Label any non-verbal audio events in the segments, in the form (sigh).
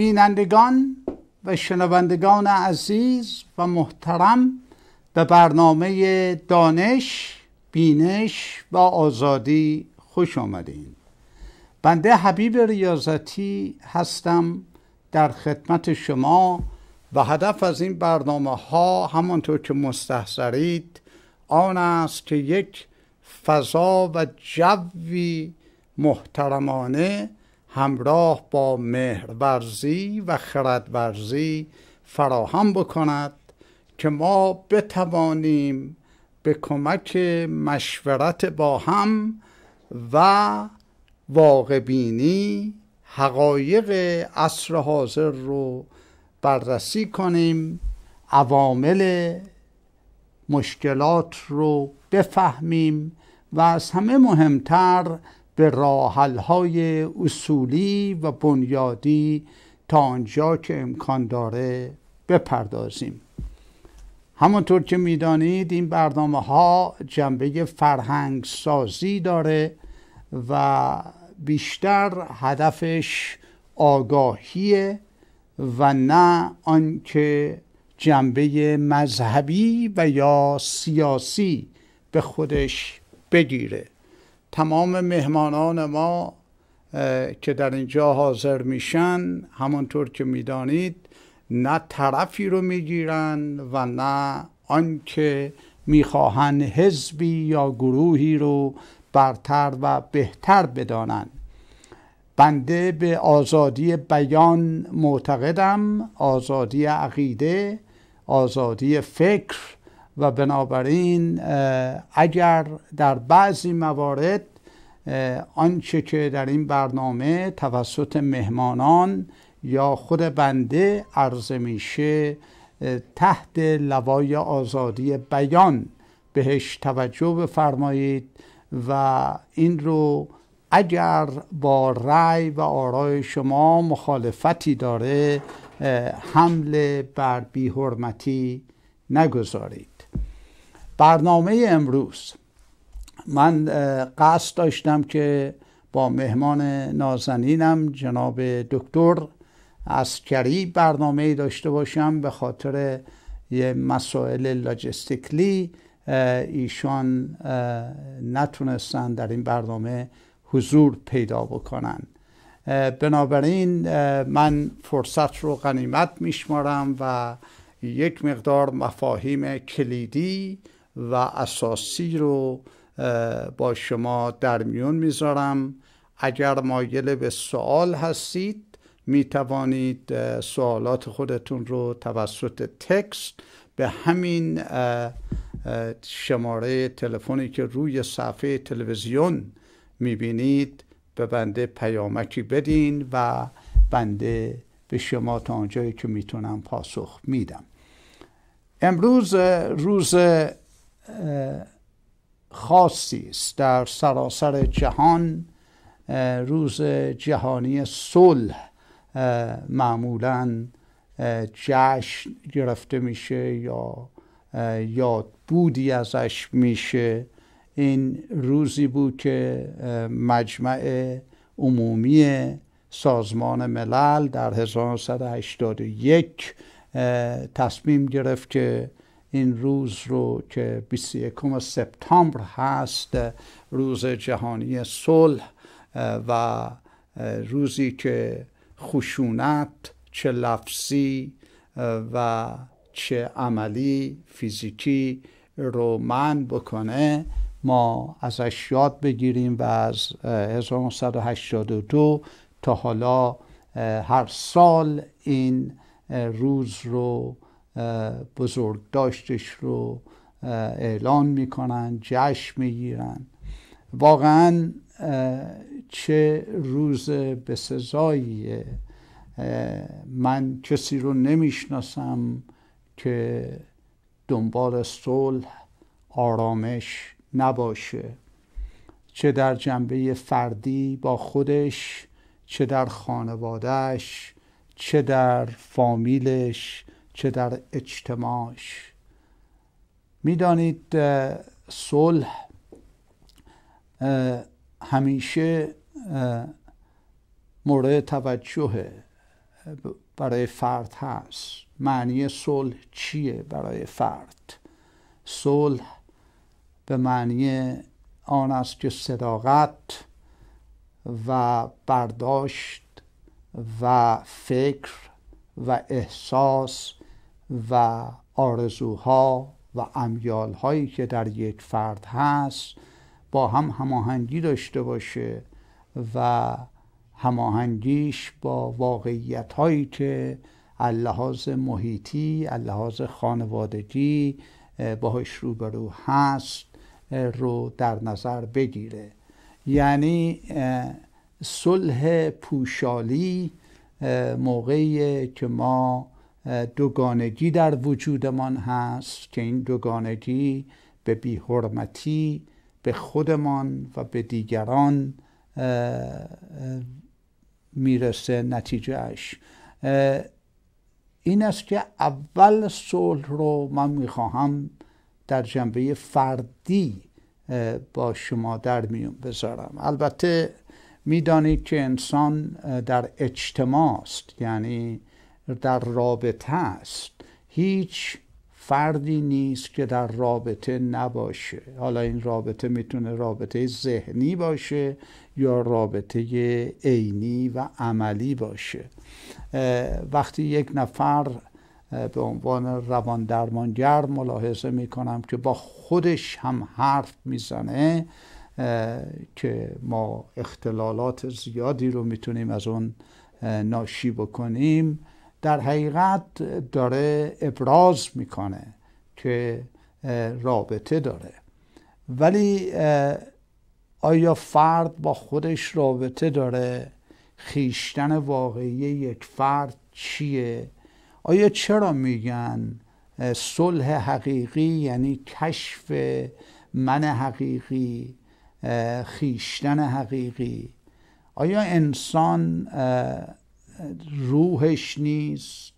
بینندگان و شنوندگان عزیز و محترم به برنامه دانش، بینش و آزادی خوش آمدین بنده حبیب ریاضتی هستم در خدمت شما و هدف از این برنامه ها همانطور که مستحضرید آن است که یک فضا و جوی محترمانه همراه با مهرورزی و خردورزی فراهم بکند که ما بتوانیم به کمک مشورت با هم و واقعبینی حقایق عصر حاضر رو بررسی کنیم عوامل مشکلات رو بفهمیم و از همه مهمتر به های اصولی و بنیادی تا آنجا که امکان داره بپردازیم همانطور که میدانید این برنامه ها جنبه فرهنگ سازی داره و بیشتر هدفش آگاهیه و نه آنکه جنبه مذهبی و یا سیاسی به خودش بگیره تمام مهمانان ما که در اینجا حاضر میشن همانطور که میدانید نه طرفی رو میگیرن و نه آنکه میخواهند حزبی یا گروهی رو برتر و بهتر بدانند بنده به آزادی بیان معتقدم آزادی عقیده آزادی فکر و بنابراین اگر در بعضی موارد آنچه که در این برنامه توسط مهمانان یا خود بنده عرضه میشه تحت لوای آزادی بیان بهش توجه بفرمایید و این رو اگر با رأی و آرای شما مخالفتی داره حمله بر بیحرمتی نگذارید برنامه امروز من قصد داشتم که با مهمان نازنینم جناب دکتر اسکری برنامه داشته باشم به خاطر یه مسائل لاجستیکلی ایشان نتونستن در این برنامه حضور پیدا بکنن بنابراین من فرصت رو غنیمت میشمارم و یک مقدار مفاهیم کلیدی و اساسی رو با شما در میون میذارم اگر مایل به سوال هستید می توانید سوالات خودتون رو توسط تکست به همین شماره تلفنی که روی صفحه تلویزیون می بینید به بنده پیامکی بدین و بنده به شما تا آنجایی که میتونم پاسخ میدم امروز روز خاصی است در سراسر جهان روز جهانی صلح معمولا جشن گرفته میشه یا یاد بودی ازش میشه این روزی بود که مجمع عمومی سازمان ملل در 1981 تصمیم گرفت که این روز رو که 21 سپتامبر هست روز جهانی صلح و روزی که خشونت چه لفظی و چه عملی فیزیکی رو من بکنه ما ازش یاد بگیریم و از 1982 تا حالا هر سال این روز رو داشتش رو اعلان میکنن جشن میگیرن واقعا چه روز به من کسی رو نمیشناسم که دنبال صلح آرامش نباشه چه در جنبه فردی با خودش چه در خانوادهش چه در فامیلش چه در اجتماعش میدانید صلح همیشه مورد توجه برای فرد هست معنی صلح چیه برای فرد صلح به معنی آن است که صداقت و برداشت و فکر و احساس و آرزوها و امیال هایی که در یک فرد هست با هم هماهنگی داشته باشه و هماهنگیش با واقعیت هایی که اللحاظ محیطی اللحاظ خانوادگی باهاش روبرو هست رو در نظر بگیره یعنی صلح پوشالی موقعی که ما دوگانگی در وجودمان هست که این دوگانگی به بیحرمتی به خودمان و به دیگران میرسه نتیجهش این است که اول صلح رو من میخواهم در جنبه فردی با شما در میون بذارم البته میدانید که انسان در اجتماع است یعنی در رابطه است هیچ فردی نیست که در رابطه نباشه حالا این رابطه میتونه رابطه ذهنی باشه یا رابطه عینی و عملی باشه وقتی یک نفر به عنوان روان درمانگر ملاحظه میکنم که با خودش هم حرف میزنه که ما اختلالات زیادی رو میتونیم از اون ناشی بکنیم در حقیقت داره ابراز میکنه که رابطه داره ولی آیا فرد با خودش رابطه داره خیشتن واقعی یک فرد چیه آیا چرا میگن صلح حقیقی یعنی کشف من حقیقی خیشتن حقیقی آیا انسان روحش نیست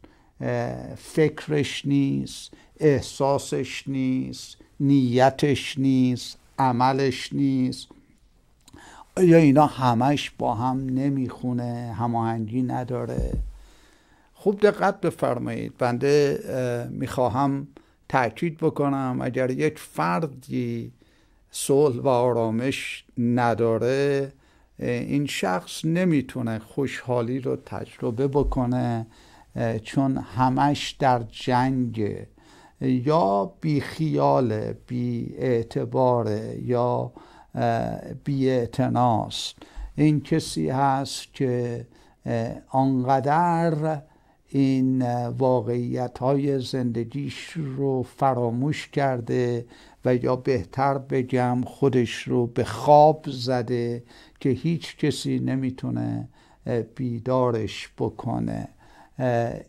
فکرش نیست احساسش نیست نیتش نیست عملش نیست یا اینا همش با هم نمیخونه هماهنگی نداره خوب دقت بفرمایید بنده میخواهم تاکید بکنم اگر یک فردی صلح و آرامش نداره این شخص نمیتونه خوشحالی رو تجربه بکنه چون همش در جنگ یا بی خیال بی اعتبار یا بی اعتناس این کسی هست که آنقدر این واقعیت های زندگیش رو فراموش کرده و یا بهتر بگم خودش رو به خواب زده که هیچ کسی نمیتونه بیدارش بکنه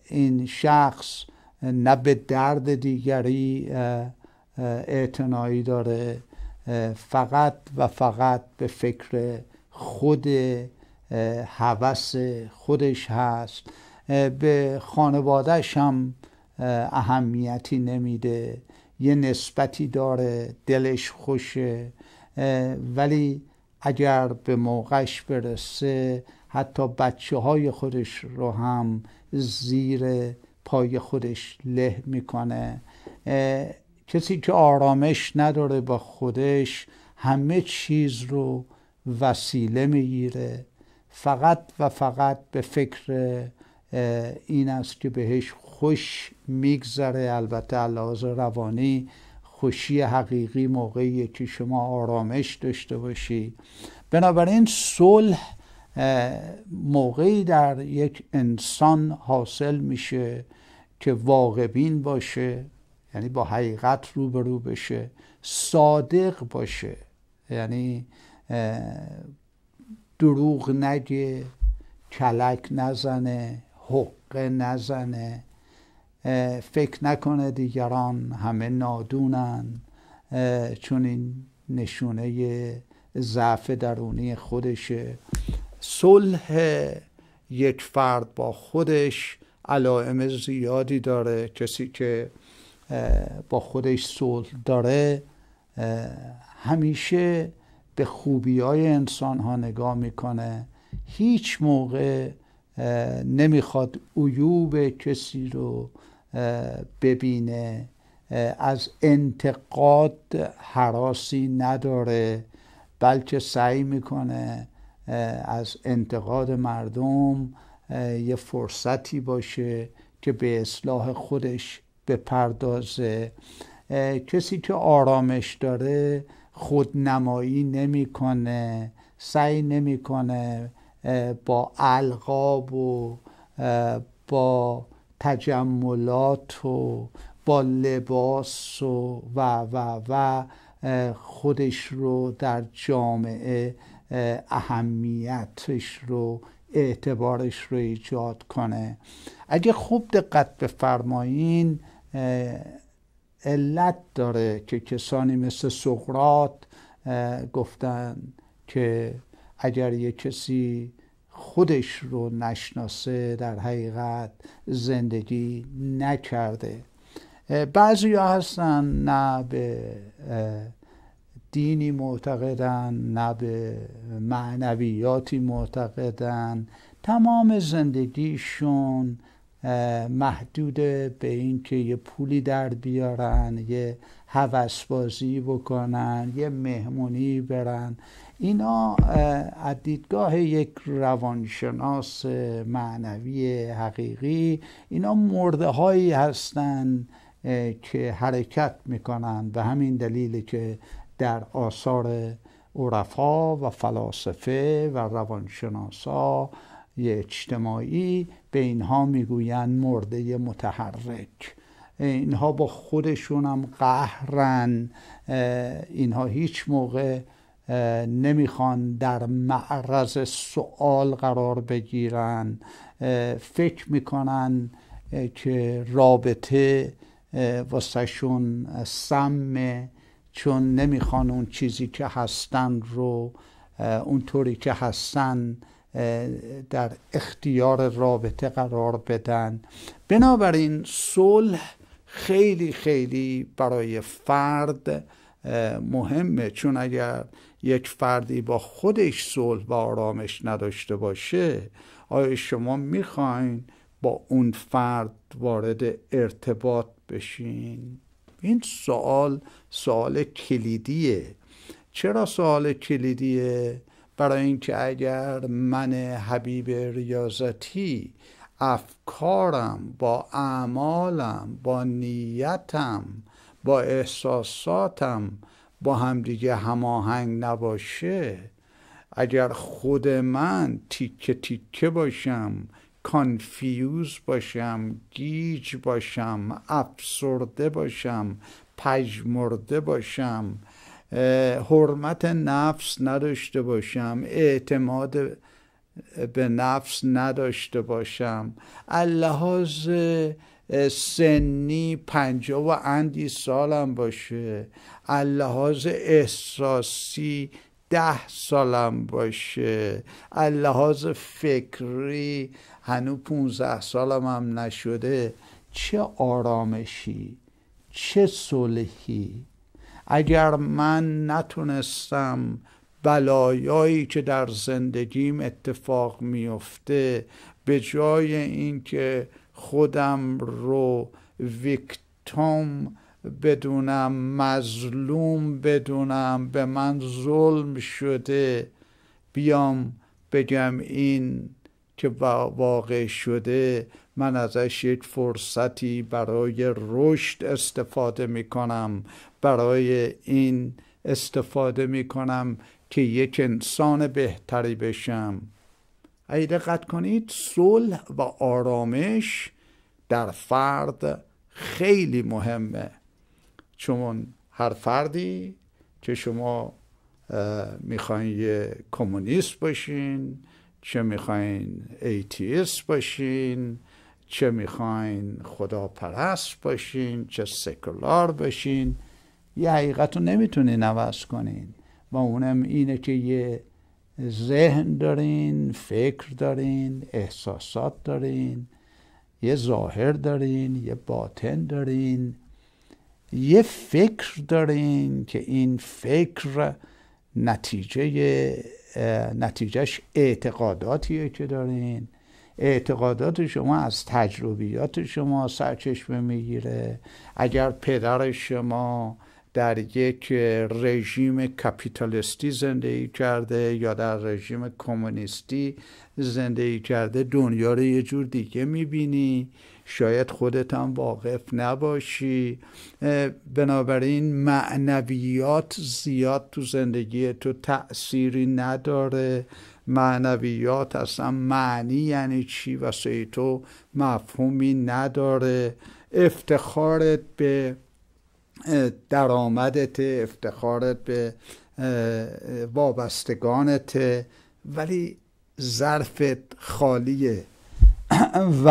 این شخص نه به درد دیگری اعتنایی داره فقط و فقط به فکر خود هوس خودش هست به خانوادهش هم اهمیتی نمیده یه نسبتی داره دلش خوشه ولی اگر به موقعش برسه حتی بچه های خودش رو هم زیر پای خودش له میکنه کسی که آرامش نداره با خودش همه چیز رو وسیله میگیره فقط و فقط به فکر این است که بهش خوش میگذره البته علاوه روانی خوشی حقیقی موقعی که شما آرامش داشته باشی بنابراین صلح موقعی در یک انسان حاصل میشه که واقعبین باشه یعنی با حقیقت روبرو بشه صادق باشه یعنی دروغ نگه کلک نزنه حقه نزنه فکر نکنه دیگران همه نادونن چون این نشونه ضعف درونی خودشه صلح یک فرد با خودش علائم زیادی داره کسی که با خودش صلح داره همیشه به خوبی های انسان ها نگاه میکنه هیچ موقع نمیخواد عیوب کسی رو ببینه از انتقاد حراسی نداره بلکه سعی میکنه از انتقاد مردم یه فرصتی باشه که به اصلاح خودش بپردازه کسی که آرامش داره خودنمایی نمیکنه سعی نمیکنه با القاب و با تجملات و با لباس و و و و خودش رو در جامعه اهمیتش رو اعتبارش رو ایجاد کنه اگه خوب دقت بفرمایین علت داره که کسانی مثل سقرات گفتن که اگر یه کسی خودش رو نشناسه در حقیقت زندگی نکرده بعضی ها هستن نه به دینی معتقدن نه به معنویاتی معتقدن تمام زندگیشون محدود به اینکه یه پولی در بیارن یه هوسبازی بکنن یه مهمونی برن اینا از دیدگاه یک روانشناس معنوی حقیقی اینا مرده هایی هستند که حرکت میکنند و همین دلیل که در آثار عرفا و فلاسفه و روانشناسا اجتماعی به اینها میگویند مرده متحرک اینها با خودشون هم قهرن اینها هیچ موقع نمیخوان در معرض سوال قرار بگیرن فکر میکنن که رابطه واسهشون سمه چون نمیخوان اون چیزی که هستن رو اونطوری که هستن در اختیار رابطه قرار بدن بنابراین صلح خیلی خیلی برای فرد مهمه چون اگر یک فردی با خودش صلح و آرامش نداشته باشه آیا شما میخواین با اون فرد وارد ارتباط بشین این سوال سوال کلیدیه چرا سوال کلیدیه برای اینکه اگر من حبیب ریاضتی افکارم با اعمالم با نیتم با احساساتم با همدیگه هماهنگ نباشه اگر خود من تیکه تیکه باشم کانفیوز باشم گیج باشم افسرده باشم پژمرده باشم حرمت نفس نداشته باشم اعتماد به نفس نداشته باشم اللحاظ سنی پنجاه و اندی سالم باشه اللحاظ احساسی ده سالم باشه اللحاظ فکری هنو پونزه سالم هم نشده چه آرامشی چه صلحی اگر من نتونستم بلایایی که در زندگیم اتفاق میفته به جای اینکه خودم رو ویکتوم بدونم مظلوم بدونم به من ظلم شده بیام بگم این که واقع شده من ازش یک فرصتی برای رشد استفاده می کنم برای این استفاده می کنم که یک انسان بهتری بشم ای دقت کنید صلح و آرامش در فرد خیلی مهمه چون هر فردی که شما میخواین یه کمونیست باشین چه میخواین ایتیست باشین چه میخواین پرست باشین چه سکولار باشین یه حقیقت رو نمیتونین عوض کنین و اونم اینه که یه ذهن دارین فکر دارین احساسات دارین یه ظاهر دارین یه باطن دارین یه فکر دارین که این فکر نتیجه نتیجهش اعتقاداتیه که دارین اعتقادات شما از تجربیات شما سرچشمه میگیره اگر پدر شما در یک رژیم کپیتالیستی زندگی کرده یا در رژیم کمونیستی زندگی کرده دنیا رو یه جور دیگه میبینی شاید خودت هم واقف نباشی بنابراین معنویات زیاد تو زندگی تو تأثیری نداره معنویات اصلا معنی یعنی چی و تو مفهومی نداره افتخارت به درآمدت افتخارت به وابستگانت ولی ظرفت خالیه (clears throat) و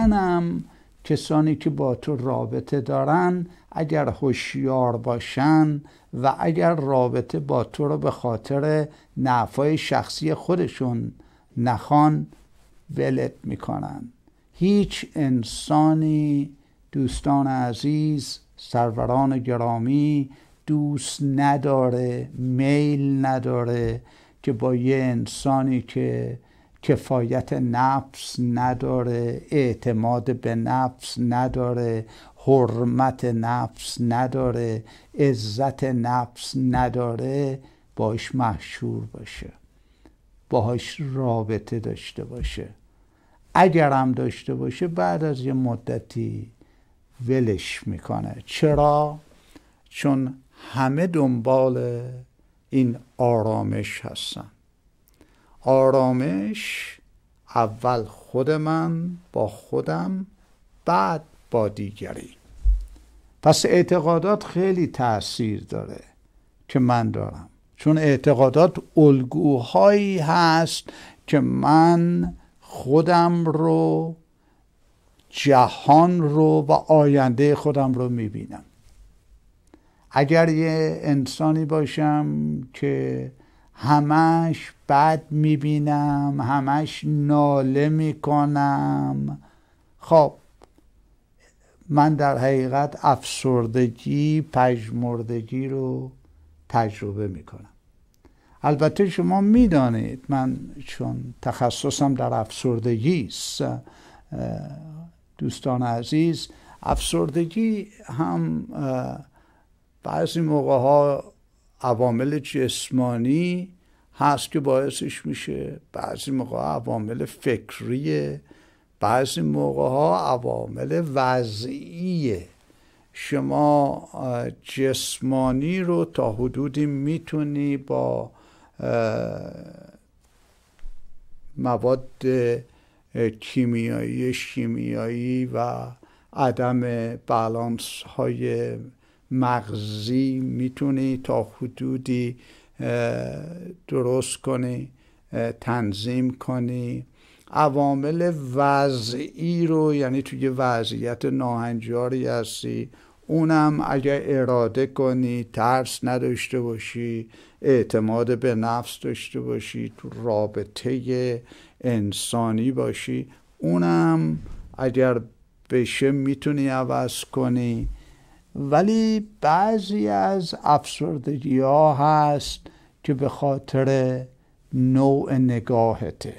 هم کسانی که با تو رابطه دارن اگر هوشیار باشن و اگر رابطه با تو رو به خاطر نفع شخصی خودشون نخوان ولت میکنن هیچ انسانی دوستان عزیز سروران گرامی دوست نداره میل نداره که با یه انسانی که کفایت نفس نداره اعتماد به نفس نداره حرمت نفس نداره عزت نفس نداره باش محشور باشه باهاش رابطه داشته باشه اگر داشته باشه بعد از یه مدتی ولش میکنه چرا؟ چون همه دنبال این آرامش هستن آرامش اول خود من با خودم بعد با دیگری پس اعتقادات خیلی تاثیر داره که من دارم چون اعتقادات الگوهایی هست که من خودم رو جهان رو و آینده خودم رو میبینم اگر یه انسانی باشم که همش بد میبینم همش ناله میکنم خب من در حقیقت افسردگی پژمردگی رو تجربه میکنم البته شما میدانید من چون تخصصم در افسردگی است دوستان عزیز افسردگی هم بعضی موقع ها عوامل جسمانی هست که باعثش میشه بعضی موقع عوامل فکریه بعضی موقع ها عوامل وضعیه شما جسمانی رو تا حدودی میتونی با مواد کیمیایی شیمیایی و عدم بالانس های مغزی میتونی تا حدودی درست کنی تنظیم کنی عوامل وضعی رو یعنی توی وضعیت ناهنجاری هستی اونم اگر اراده کنی ترس نداشته باشی اعتماد به نفس داشته باشی تو رابطه انسانی باشی اونم اگر بشه میتونی عوض کنی ولی بعضی از افسردگی ها هست که به خاطر نوع نگاهته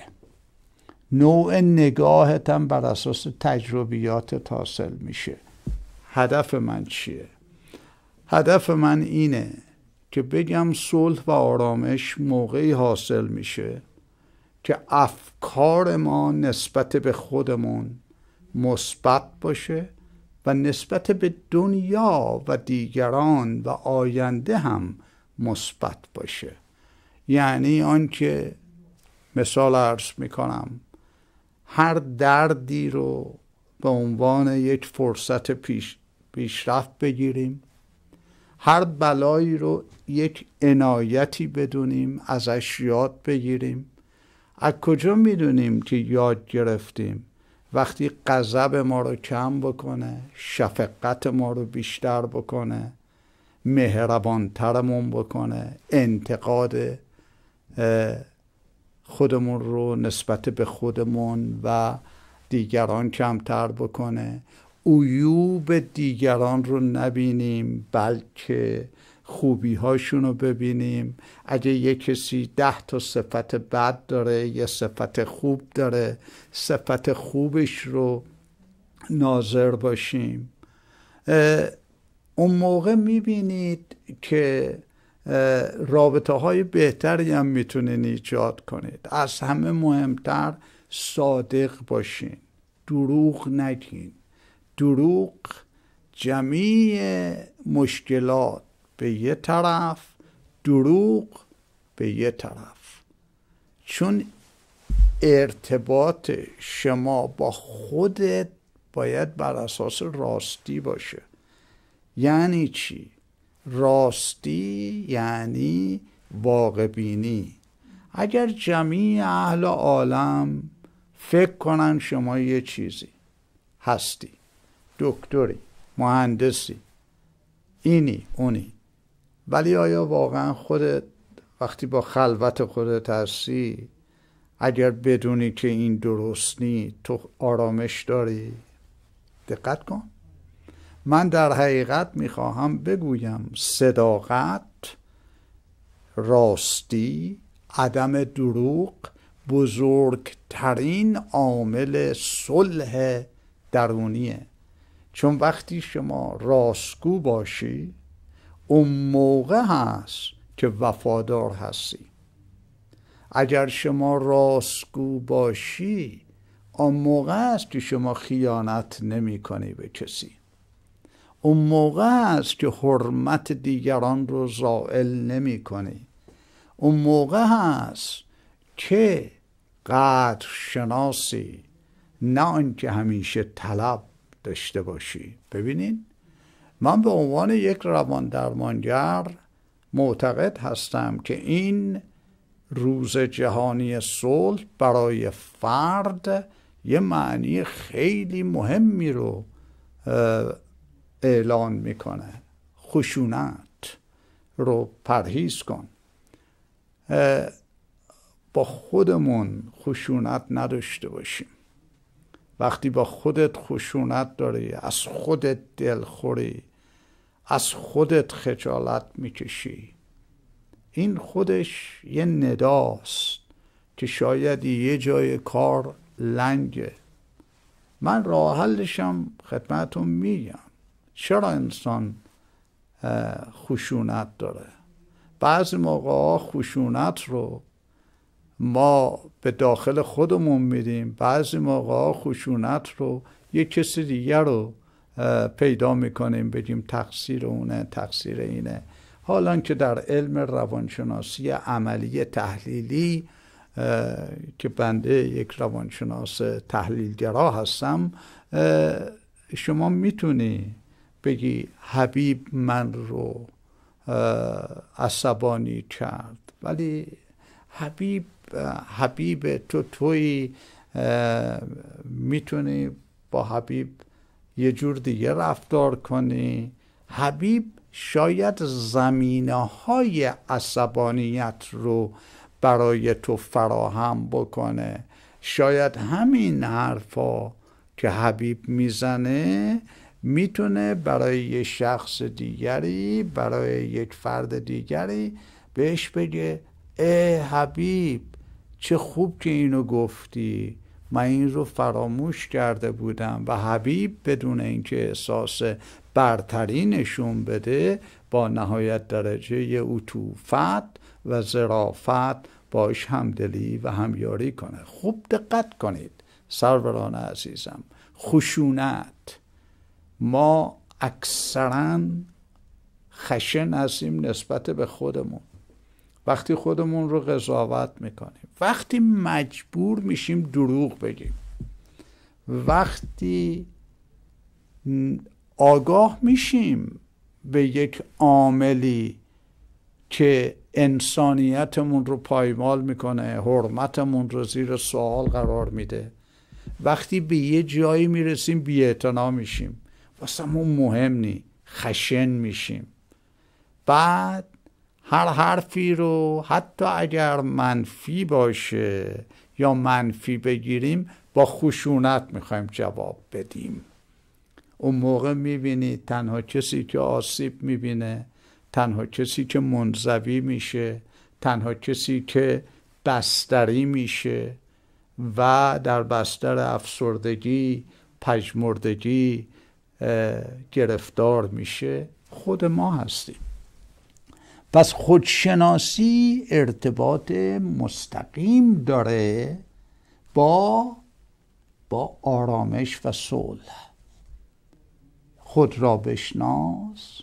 نوع نگاهت هم بر اساس تجربیات حاصل میشه هدف من چیه هدف من اینه که بگم صلح و آرامش موقعی حاصل میشه که افکار ما نسبت به خودمون مثبت باشه و نسبت به دنیا و دیگران و آینده هم مثبت باشه یعنی آنکه مثال عرض میکنم هر دردی رو به عنوان یک فرصت پیش، پیشرفت بگیریم هر بلایی رو یک عنایتی بدونیم ازش یاد بگیریم از کجا میدونیم که یاد گرفتیم وقتی غضب ما رو کم بکنه شفقت ما رو بیشتر بکنه مهربانترمون بکنه انتقاد خودمون رو نسبت به خودمون و دیگران کمتر بکنه عیوب دیگران رو نبینیم بلکه خوبی هاشون رو ببینیم اگه یه کسی ده تا صفت بد داره یا صفت خوب داره صفت خوبش رو ناظر باشیم اون موقع میبینید که رابطه های بهتری هم میتونین ایجاد کنید از همه مهمتر صادق باشین دروغ نگین دروغ جمعی مشکلات به یه طرف دروغ به یه طرف چون ارتباط شما با خودت باید بر اساس راستی باشه یعنی چی راستی یعنی واقع بینی اگر جمعی اهل عالم فکر کنن شما یه چیزی هستی دکتری مهندسی اینی اونی ولی آیا واقعا خودت وقتی با خلوت خودت هستی اگر بدونی که این درست نی تو آرامش داری دقت کن من در حقیقت میخواهم بگویم صداقت راستی عدم دروغ بزرگترین عامل صلح درونیه چون وقتی شما راستگو باشی اون موقع هست که وفادار هستی اگر شما راستگو باشی اون موقع است که شما خیانت نمی کنی به کسی اون موقع است که حرمت دیگران رو زائل نمی کنی اون موقع هست که قدر شناسی نه آنکه همیشه طلب داشته باشی ببینین من به عنوان یک روان درمانگر معتقد هستم که این روز جهانی صلح برای فرد یه معنی خیلی مهمی رو اعلان میکنه خشونت رو پرهیز کن با خودمون خشونت نداشته باشیم وقتی با خودت خشونت داری از خودت دل خوری از خودت خجالت میکشی این خودش یه نداست که شاید یه جای کار لنگه من راه حلشم خدمتون میگم چرا انسان خشونت داره بعضی موقع خشونت رو ما به داخل خودمون میریم بعضی موقع خشونت رو یه کسی دیگر رو پیدا میکنیم بگیم تقصیر اونه تقصیر اینه حالا که در علم روانشناسی عملی تحلیلی که بنده یک روانشناس تحلیلگرا هستم شما میتونی بگی حبیب من رو عصبانی کرد ولی حبیب حبیب تو توی میتونی با حبیب یه جور دیگه رفتار کنی حبیب شاید زمینه های عصبانیت رو برای تو فراهم بکنه شاید همین حرفا که حبیب میزنه میتونه برای یه شخص دیگری برای یک فرد دیگری بهش بگه ای حبیب چه خوب که اینو گفتی من این رو فراموش کرده بودم و حبیب بدون اینکه احساس برتری نشون بده با نهایت درجه اطوفت و زرافت باش همدلی و همیاری کنه خوب دقت کنید سروران عزیزم خشونت ما اکثرا خشن هستیم نسبت به خودمون وقتی خودمون رو قضاوت میکنیم وقتی مجبور میشیم دروغ بگیم وقتی آگاه میشیم به یک عاملی که انسانیتمون رو پایمال میکنه حرمتمون رو زیر سوال قرار میده وقتی به یه جایی میرسیم بیاعتنا میشیم واسه مهم نی خشن میشیم بعد هر حرفی رو حتی اگر منفی باشه یا منفی بگیریم با خشونت میخوایم جواب بدیم اون موقع میبینید تنها کسی که آسیب میبینه تنها کسی که منزوی میشه تنها کسی که بستری میشه و در بستر افسردگی پژمردگی گرفتار میشه خود ما هستیم پس خودشناسی ارتباط مستقیم داره با با آرامش و صلح خود را بشناس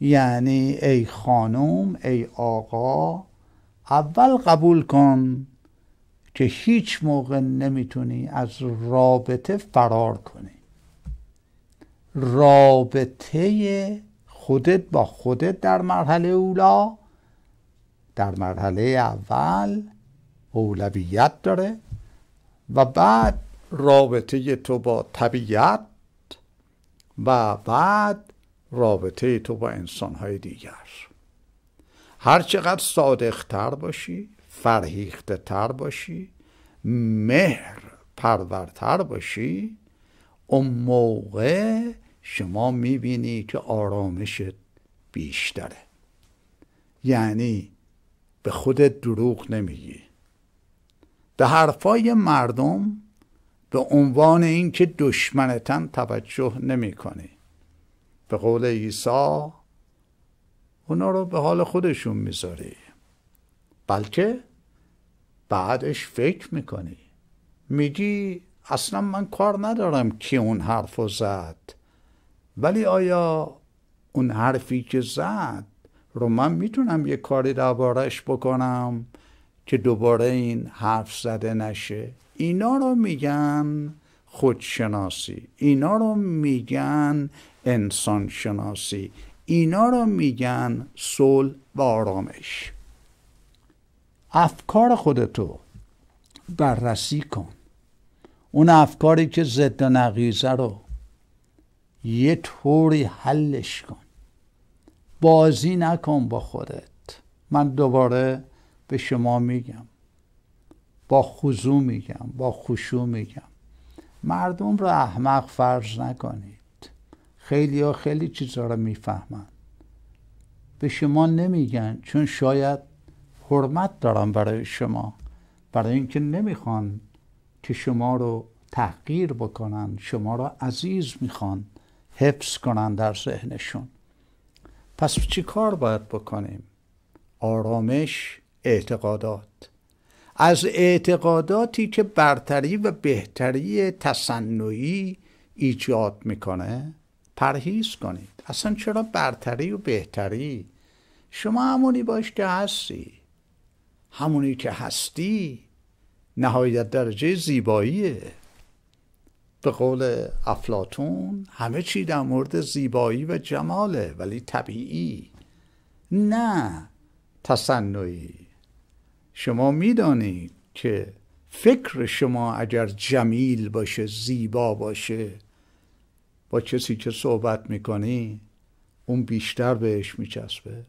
یعنی ای خانم ای آقا اول قبول کن که هیچ موقع نمیتونی از رابطه فرار کنی رابطه خودت با خودت در مرحله اولا در مرحله اول اولویت داره و بعد رابطه تو با طبیعت و بعد رابطه تو با انسانهای دیگر هر چقدر صادقتر باشی فرهیخته تر باشی مهر پرورتر باشی اون موقع شما میبینی که آرامشت بیشتره یعنی به خودت دروغ نمیگی به حرفای مردم به عنوان اینکه دشمنتن توجه نمیکنی به قول عیسی اونا رو به حال خودشون میذاری بلکه بعدش فکر میکنی میگی اصلا من کار ندارم که اون حرف زد ولی آیا اون حرفی که زد رو من میتونم یه کاری دربارش بکنم که دوباره این حرف زده نشه اینا رو میگن خودشناسی اینا رو میگن انسانشناسی اینا رو میگن صلح و آرامش افکار خودتو بررسی کن اون افکاری که ضد نقیزه رو یه طوری حلش کن بازی نکن با خودت من دوباره به شما میگم با خضوع میگم با خوشو میگم مردم رو احمق فرض نکنید خیلی ها خیلی چیزها رو میفهمن به شما نمیگن چون شاید حرمت دارم برای شما برای اینکه نمیخوان که شما رو تحقیر بکنن شما رو عزیز میخوان حفظ کنن در ذهنشون پس چی کار باید بکنیم؟ آرامش اعتقادات از اعتقاداتی که برتری و بهتری تصنعی ایجاد میکنه پرهیز کنید اصلا چرا برتری و بهتری شما همونی باش که هستی همونی که هستی نهایت درجه زیباییه به قول افلاتون همه چی در مورد زیبایی و جماله ولی طبیعی نه تصنعی شما میدانید که فکر شما اگر جمیل باشه زیبا باشه با کسی که صحبت میکنی اون بیشتر بهش میچسبه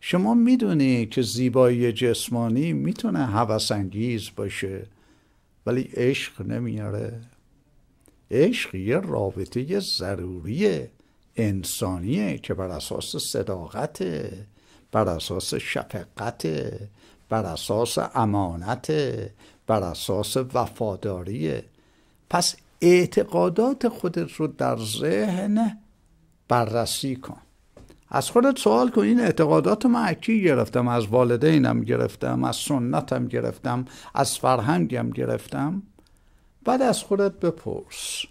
شما میدونی که زیبایی جسمانی میتونه هوسانگیز باشه ولی عشق نمیاره عشق یه رابطه ضروری انسانیه که بر اساس صداقت بر اساس شفقت بر اساس امانت بر اساس وفاداری پس اعتقادات خودت رو در ذهن بررسی کن از خودت سوال کن این اعتقادات من کی گرفتم از والدینم گرفتم از سنتم گرفتم از فرهنگم گرفتم بعد از خودت بپرس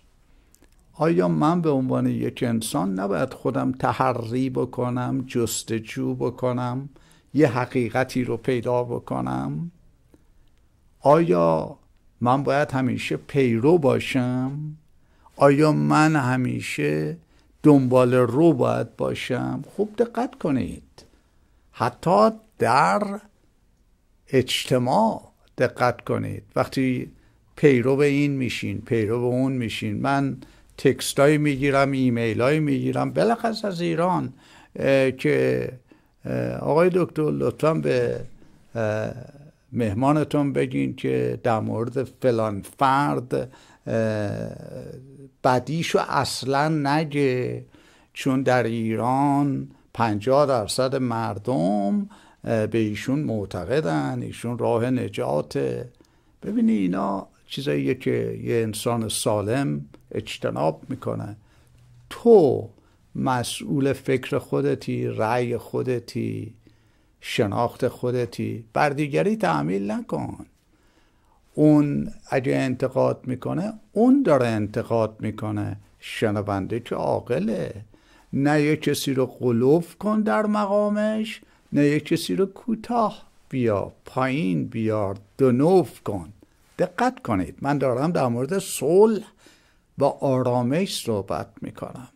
آیا من به عنوان یک انسان نباید خودم تحری بکنم جستجو بکنم یه حقیقتی رو پیدا بکنم آیا من باید همیشه پیرو باشم آیا من همیشه دنبال رو باید باشم خوب دقت کنید حتی در اجتماع دقت کنید وقتی پیرو این میشین پیرو اون میشین من تکستای میگیرم ایمیلای میگیرم بلخص از ایران که آقای دکتر لطفا به مهمانتون بگین که در مورد فلان فرد بدیشو اصلا نگه چون در ایران 50 درصد مردم به ایشون معتقدن ایشون راه نجاته ببینی اینا چیزاییه که یه انسان سالم اجتناب میکنه تو مسئول فکر خودتی رأی خودتی شناخت خودتی بر دیگری تعمیل نکن اون اگه انتقاد میکنه اون داره انتقاد میکنه شنونده که عاقله نه یه کسی رو قلوف کن در مقامش نه یه کسی رو کوتاه بیا پایین بیار دنوف کن دقت کنید من دارم در مورد صلح و آرامش صحبت میکنم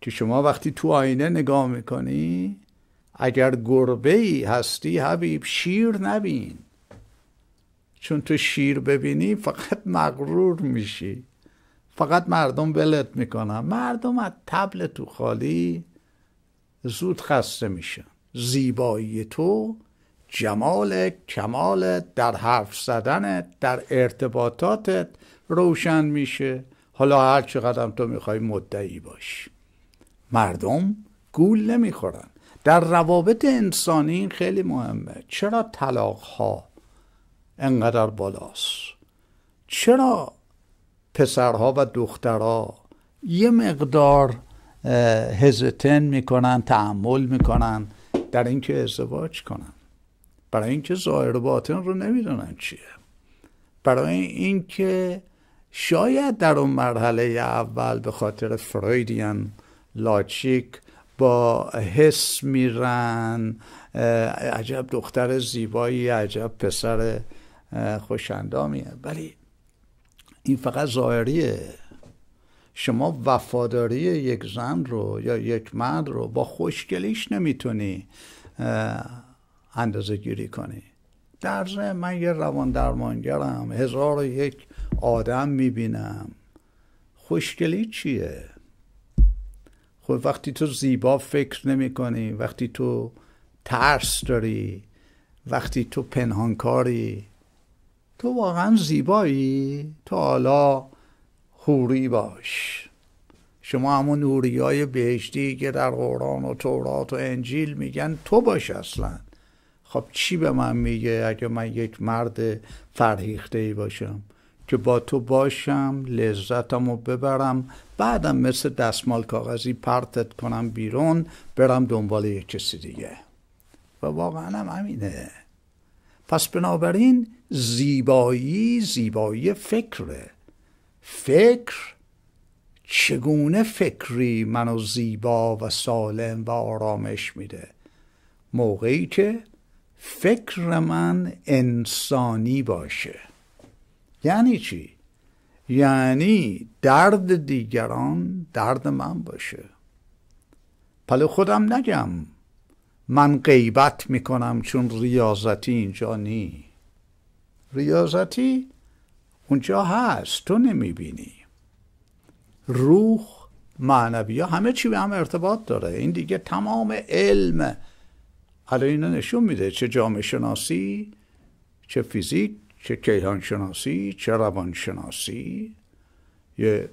که شما وقتی تو آینه نگاه میکنی اگر گربه ای هستی حبیب شیر نبین چون تو شیر ببینی فقط مغرور میشی فقط مردم ولت میکنن مردم از تبل تو خالی زود خسته میشن زیبایی تو جمال کمال در حرف زدن در ارتباطاتت روشن میشه حالا هر چقدر تو میخوای مدعی باش مردم گول نمیخورن در روابط انسانی خیلی مهمه چرا طلاق ها انقدر بالاست چرا پسرها و دخترها یه مقدار هزتن میکنن تحمل میکنن در اینکه ازدواج کنن برای اینکه ظاهر و باطن رو نمیدونن چیه برای اینکه شاید در اون مرحله اول به خاطر فرویدیان، لاچیک با حس میرن عجب دختر زیبایی عجب پسر خوشندامیه ولی این فقط ظاهریه شما وفاداری یک زن رو یا یک مرد رو با خوشگلیش نمیتونی اندازه گیری کنی در ضمن من یه روان درمانگرم هزار و یک آدم میبینم خوشگلی چیه خب وقتی تو زیبا فکر نمی کنی وقتی تو ترس داری وقتی تو پنهانکاری تو واقعا زیبایی تو حالا خوری باش شما همون نوری های بهشتی که در قرآن و تورات و انجیل میگن تو باش اصلا خب چی به من میگه اگه من یک مرد فرهیخته ای باشم که با تو باشم لذتم رو ببرم بعدم مثل دستمال کاغذی پرتت کنم بیرون برم دنبال یک کسی دیگه و واقعا هم همینه پس بنابراین زیبایی زیبایی فکره فکر چگونه فکری منو زیبا و سالم و آرامش میده موقعی که فکر من انسانی باشه یعنی چی؟ یعنی درد دیگران درد من باشه پل خودم نگم من غیبت میکنم چون ریاضتی اینجا نی ریاضتی اونجا هست تو نمیبینی روح معنوی همه چی به هم ارتباط داره این دیگه تمام علم الان اینا نشون میده چه جامعه شناسی چه فیزیک چه کیهان شناسی چه روان شناسی یه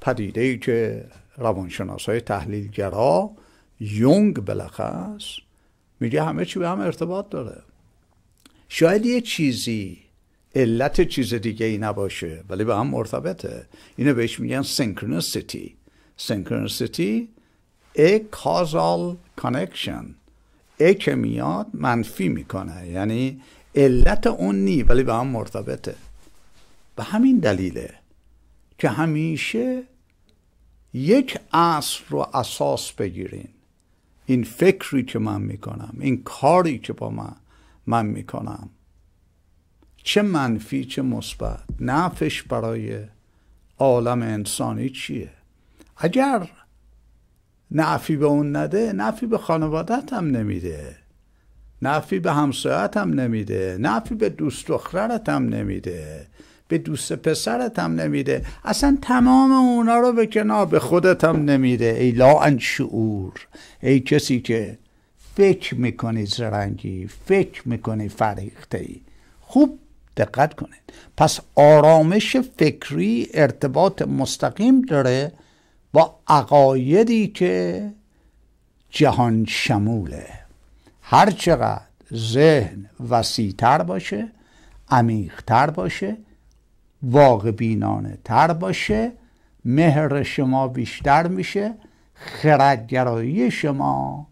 پدیده ای که روانشناس های تحلیلگرا یونگ بلخص میگه همه چی به هم ارتباط داره شاید یه چیزی علت چیز دیگه ای نباشه ولی به هم مرتبطه اینو بهش میگن سینکرونسیتی سینکرونسیتی ا کازال کانکشن ای که میاد منفی میکنه یعنی علت اون نی ولی به هم مرتبطه به همین دلیله که همیشه یک اصل رو اساس بگیرین این فکری که من میکنم این کاری که با من من میکنم چه منفی چه مثبت نفش برای عالم انسانی چیه اگر نفی به اون نده نفی به خانوادت هم نمیده نفی به همسایت هم نمیده نفی به دوست دخترت هم نمیده به دوست پسرت هم نمیده اصلا تمام اونا رو به کنار به خودت هم نمیده ای لا ان شعور ای کسی که فکر میکنی زرنگی فکر میکنی فریخته ای خوب دقت کنید پس آرامش فکری ارتباط مستقیم داره با عقایدی که جهان شموله هر چقدر ذهن وسیعتر باشه عمیقتر باشه واقع بینانه تر باشه مهر شما بیشتر میشه خردگرایی شما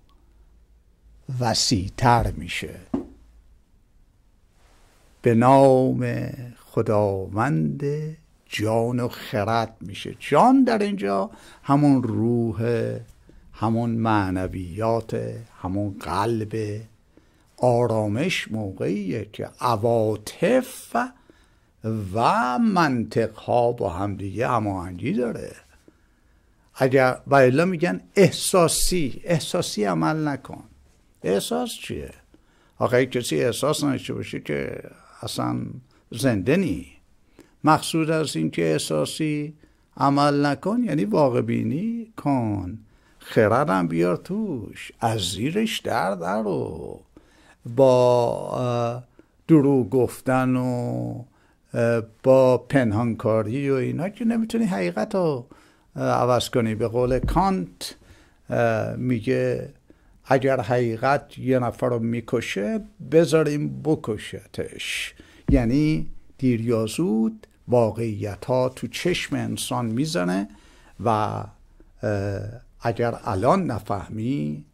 وسیعتر میشه به نام خداوند جان و خرد میشه جان در اینجا همون روح همون معنویات همون قلب آرامش موقعیه که عواطف و منطق ها با همدیگه هماهنگی داره اگر و میگن احساسی احساسی عمل نکن احساس چیه آخه کسی احساس نشه باشه که اصلا زنده نی مقصود از اینکه احساسی عمل نکن یعنی واقع بینی کن خردم بیار توش از زیرش در درو با درو گفتن و با پنهانکاری و اینا که نمیتونی حقیقت رو عوض کنی به قول کانت میگه اگر حقیقت یه نفر رو میکشه بذاریم بکشتش یعنی دیر یا زود واقعیت ها تو چشم انسان میزنه و اگر الان نفهمی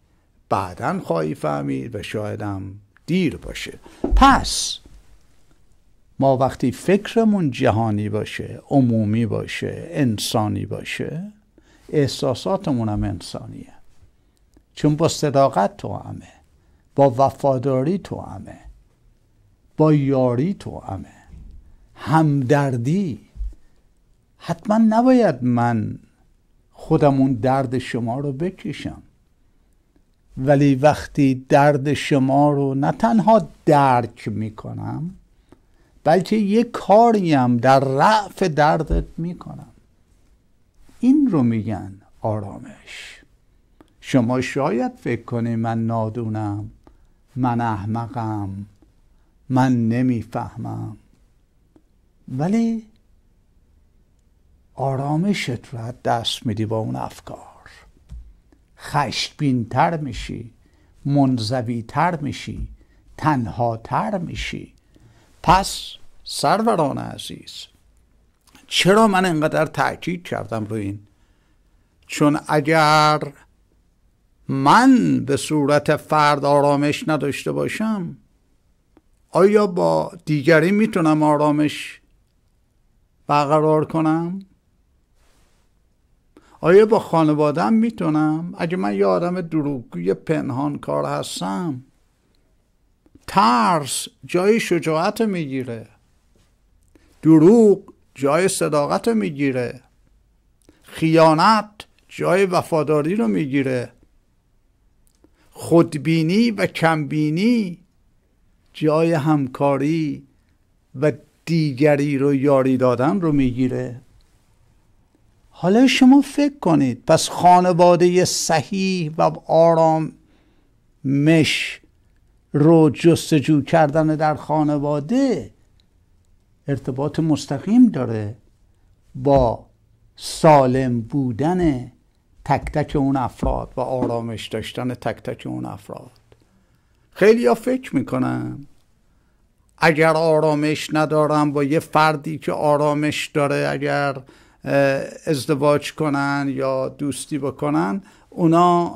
بعدا خواهی فهمید و شایدم دیر باشه پس ما وقتی فکرمون جهانی باشه عمومی باشه انسانی باشه احساساتمون هم انسانیه چون با صداقت تو همه با وفاداری تو همه با یاری تو همه همدردی حتما نباید من خودمون درد شما رو بکشم ولی وقتی درد شما رو نه تنها درک میکنم بلکه یه کاریم در رعف دردت میکنم این رو میگن آرامش شما شاید فکر کنی من نادونم من احمقم من نمیفهمم ولی آرامشت رو دست میدی با اون افکار تر میشی تر میشی تنهاتر میشی پس سروران عزیز چرا من اینقدر تاکید کردم رو این چون اگر من به صورت فرد آرامش نداشته باشم آیا با دیگری میتونم آرامش برقرار کنم آیا با خانوادم میتونم اگه من یه آدم دروغگوی پنهان کار هستم ترس جای شجاعت میگیره دروغ جای صداقت میگیره خیانت جای وفاداری رو میگیره خودبینی و کمبینی جای همکاری و دیگری رو یاری دادن رو میگیره حالا شما فکر کنید پس خانواده صحیح و آرام مش رو جستجو کردن در خانواده ارتباط مستقیم داره با سالم بودن تک تک اون افراد و آرامش داشتن تک تک اون افراد خیلی ها فکر میکنن اگر آرامش ندارن با یه فردی که آرامش داره اگر ازدواج کنن یا دوستی بکنن اونا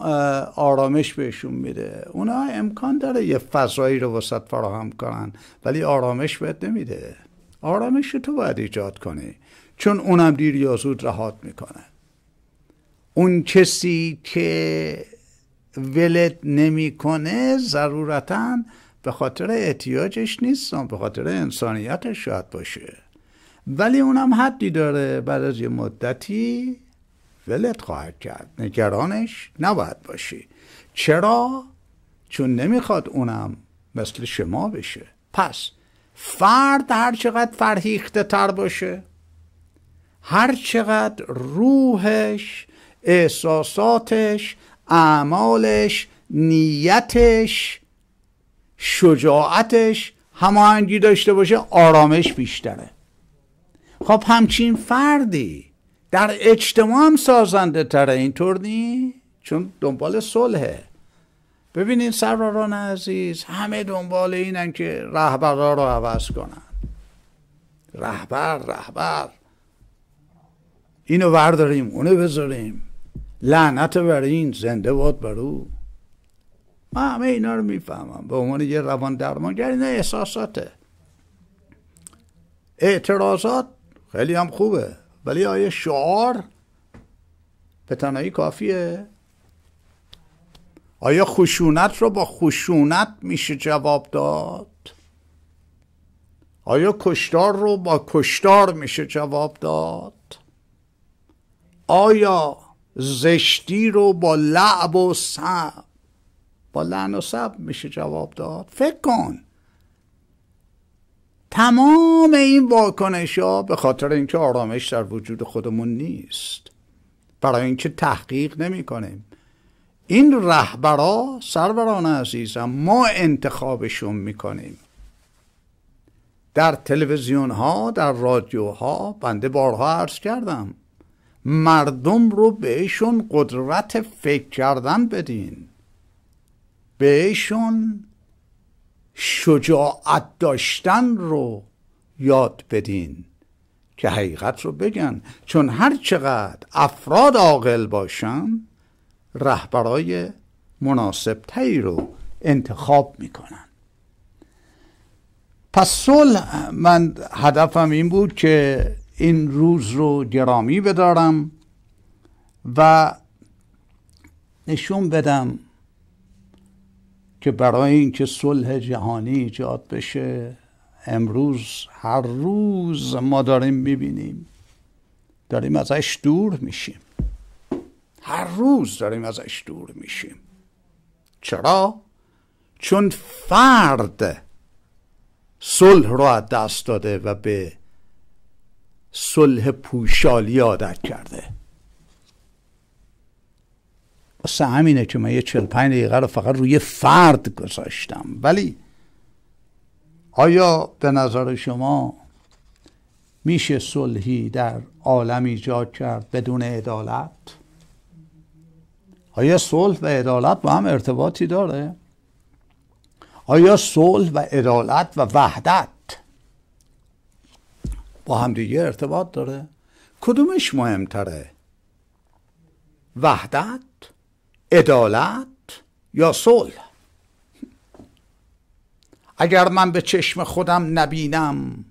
آرامش بهشون میده اونا امکان داره یه فضایی رو وسط فراهم کنن ولی آرامش بهت نمیده آرامش تو باید ایجاد کنی چون اونم دیر یا زود رهات میکنه اون کسی که ولت نمیکنه ضرورتا به خاطر احتیاجش نیستم به خاطر انسانیتش شاید باشه ولی اونم حدی داره بعد از یه مدتی ولت خواهد کرد نگرانش نباید باشی چرا؟ چون نمیخواد اونم مثل شما بشه پس فرد هر چقدر فرهیخته تر باشه هر چقدر روحش احساساتش اعمالش نیتش شجاعتش هماهنگی داشته باشه آرامش بیشتره خب همچین فردی در اجتماع هم سازنده تره اینطور نی چون دنبال صلحه ببینین سروران عزیز همه دنبال اینن که رهبرها رو عوض کنن رهبر رهبر اینو ورداریم اونو بذاریم لعنت بر این زنده باد بر او من همه اینا رو میفهمم به عنوان یه روان درمانگر اینا احساساته اعتراضات خیلی هم خوبه ولی آیا شعار به تنهایی کافیه آیا خشونت رو با خشونت میشه جواب داد آیا کشتار رو با کشتار میشه جواب داد آیا زشتی رو با لعب و سب با لعن و سب میشه جواب داد فکر کن تمام این واکنش ها به خاطر اینکه آرامش در وجود خودمون نیست برای اینکه تحقیق نمی کنیم این رهبرا سروران عزیزم ما انتخابشون میکنیم در تلویزیون ها در رادیو ها بنده بارها عرض کردم مردم رو بهشون قدرت فکر کردن بدین بهشون شجاعت داشتن رو یاد بدین که حقیقت رو بگن چون هر چقدر افراد عاقل باشن رهبرای مناسب تایی رو انتخاب میکنن پس صلح من هدفم این بود که این روز رو گرامی بدارم و نشون بدم که برای اینکه صلح جهانی ایجاد بشه امروز هر روز ما داریم میبینیم داریم ازش دور میشیم هر روز داریم ازش دور میشیم چرا؟ چون فرد صلح رو از دست داده و به صلح پوشالی عادت کرده واسه همینه که من یه 45 دقیقه رو فقط روی فرد گذاشتم ولی آیا به نظر شما میشه صلحی در عالم ایجاد کرد بدون عدالت آیا صلح و عدالت با هم ارتباطی داره آیا صلح و عدالت و وحدت با همدیگه ارتباط داره کدومش مهمتره وحدت عدالت یا صلح اگر من به چشم خودم نبینم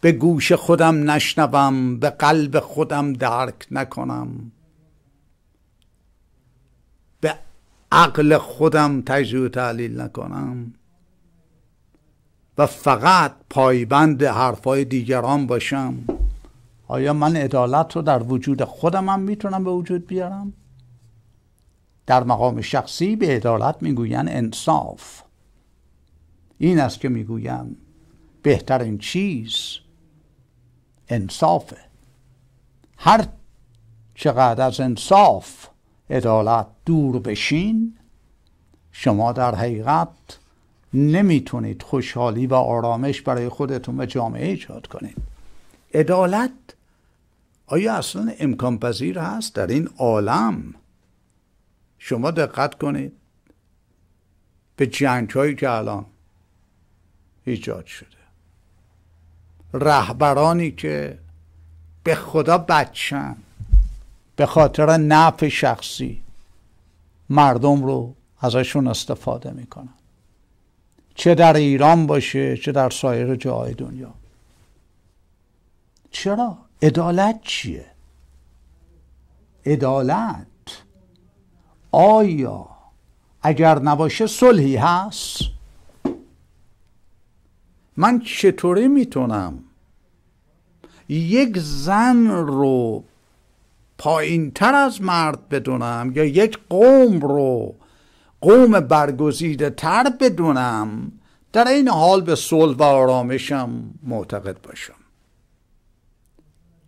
به گوش خودم نشنوم به قلب خودم درک نکنم به عقل خودم تجزیه و تحلیل نکنم و فقط پایبند حرفای دیگران باشم آیا من عدالت رو در وجود خودم هم میتونم به وجود بیارم در مقام شخصی به عدالت میگویند انصاف این است که میگویم بهترین چیز انصافه هر چقدر از انصاف عدالت دور بشین شما در حقیقت نمیتونید خوشحالی و آرامش برای خودتون و جامعه ایجاد کنید عدالت آیا اصلا امکان پذیر هست در این عالم شما دقت کنید به جنگ هایی که الان ایجاد شده رهبرانی که به خدا بچن به خاطر نفع شخصی مردم رو ازشون استفاده میکنن چه در ایران باشه چه در سایر جاهای دنیا چرا؟ عدالت چیه؟ عدالت آیا اگر نباشه صلحی هست من چطوری میتونم یک زن رو پایین تر از مرد بدونم یا یک قوم رو قوم برگزیده تر بدونم در این حال به صلح و آرامشم معتقد باشم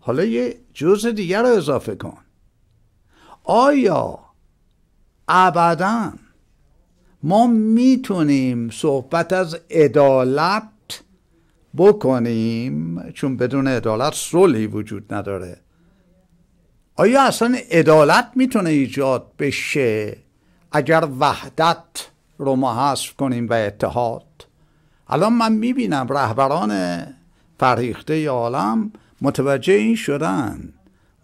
حالا یه جزء دیگر رو اضافه کن آیا ابدا ما میتونیم صحبت از عدالت بکنیم چون بدون عدالت صلحی وجود نداره آیا اصلا عدالت میتونه ایجاد بشه اگر وحدت رو ما حذف کنیم و اتحاد الان من میبینم رهبران فریخته عالم متوجه این شدن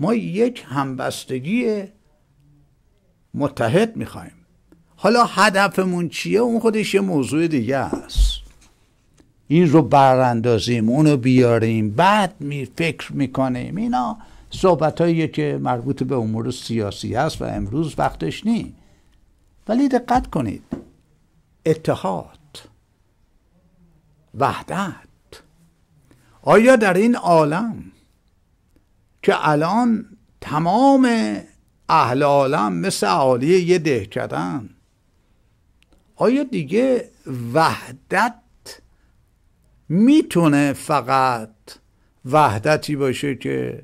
ما یک همبستگی متحد میخوایم حالا هدفمون چیه اون خودش یه موضوع دیگه است این رو براندازیم اونو بیاریم بعد می فکر میکنیم اینا صحبت که مربوط به امور سیاسی هست و امروز وقتش نی ولی دقت کنید اتحاد وحدت آیا در این عالم که الان تمام اهل عالم مثل اهالی یه ده کردن آیا دیگه وحدت میتونه فقط وحدتی باشه که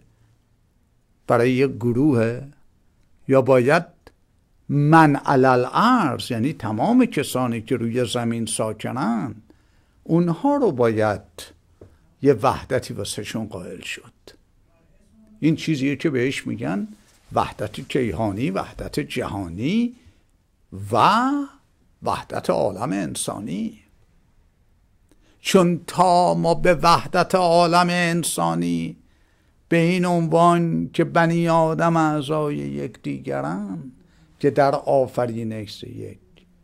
برای یه گروه یا باید من علل یعنی تمام کسانی که روی زمین ساکنن اونها رو باید یه وحدتی واسهشون قائل شد این چیزیه که بهش میگن وحدت کیهانی وحدت جهانی و وحدت عالم انسانی چون تا ما به وحدت عالم انسانی به این عنوان که بنی آدم اعضای یک هم که در آفرینش یک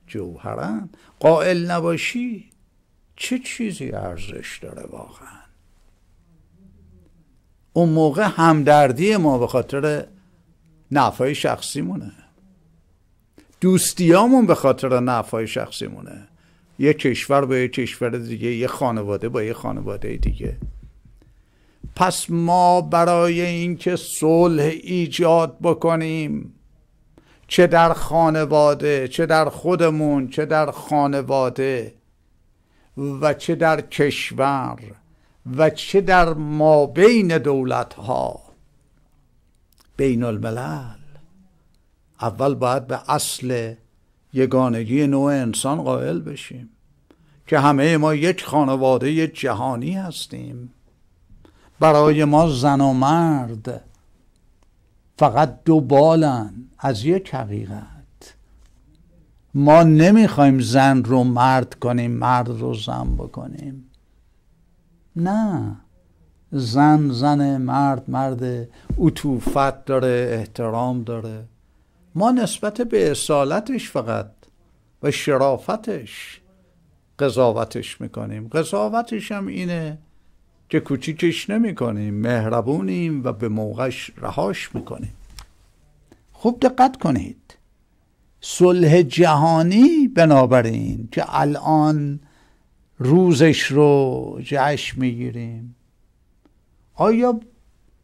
جوهرن قائل نباشی چه چیزی ارزش داره واقعا اون موقع همدردی ما به خاطر نفای شخصی مونه دوستیامون به خاطر نفعهای شخصی مونه یه کشور با یه کشور دیگه یه خانواده با یه خانواده دیگه پس ما برای اینکه صلح ایجاد بکنیم چه در خانواده چه در خودمون چه در خانواده و چه در کشور و چه در مابین دولت ها بین الملل اول باید به اصل یگانگی نوع انسان قائل بشیم که همه ما یک خانواده جهانی هستیم برای ما زن و مرد فقط دو بالن از یک حقیقت ما نمیخوایم زن رو مرد کنیم مرد رو زن بکنیم نه زن زن مرد مرد اطوفت داره احترام داره ما نسبت به اصالتش فقط و شرافتش قضاوتش میکنیم قضاوتش هم اینه که کوچیکش نمیکنیم مهربونیم و به موقعش رهاش میکنیم خوب دقت کنید صلح جهانی بنابراین که الان روزش رو جشن میگیریم آیا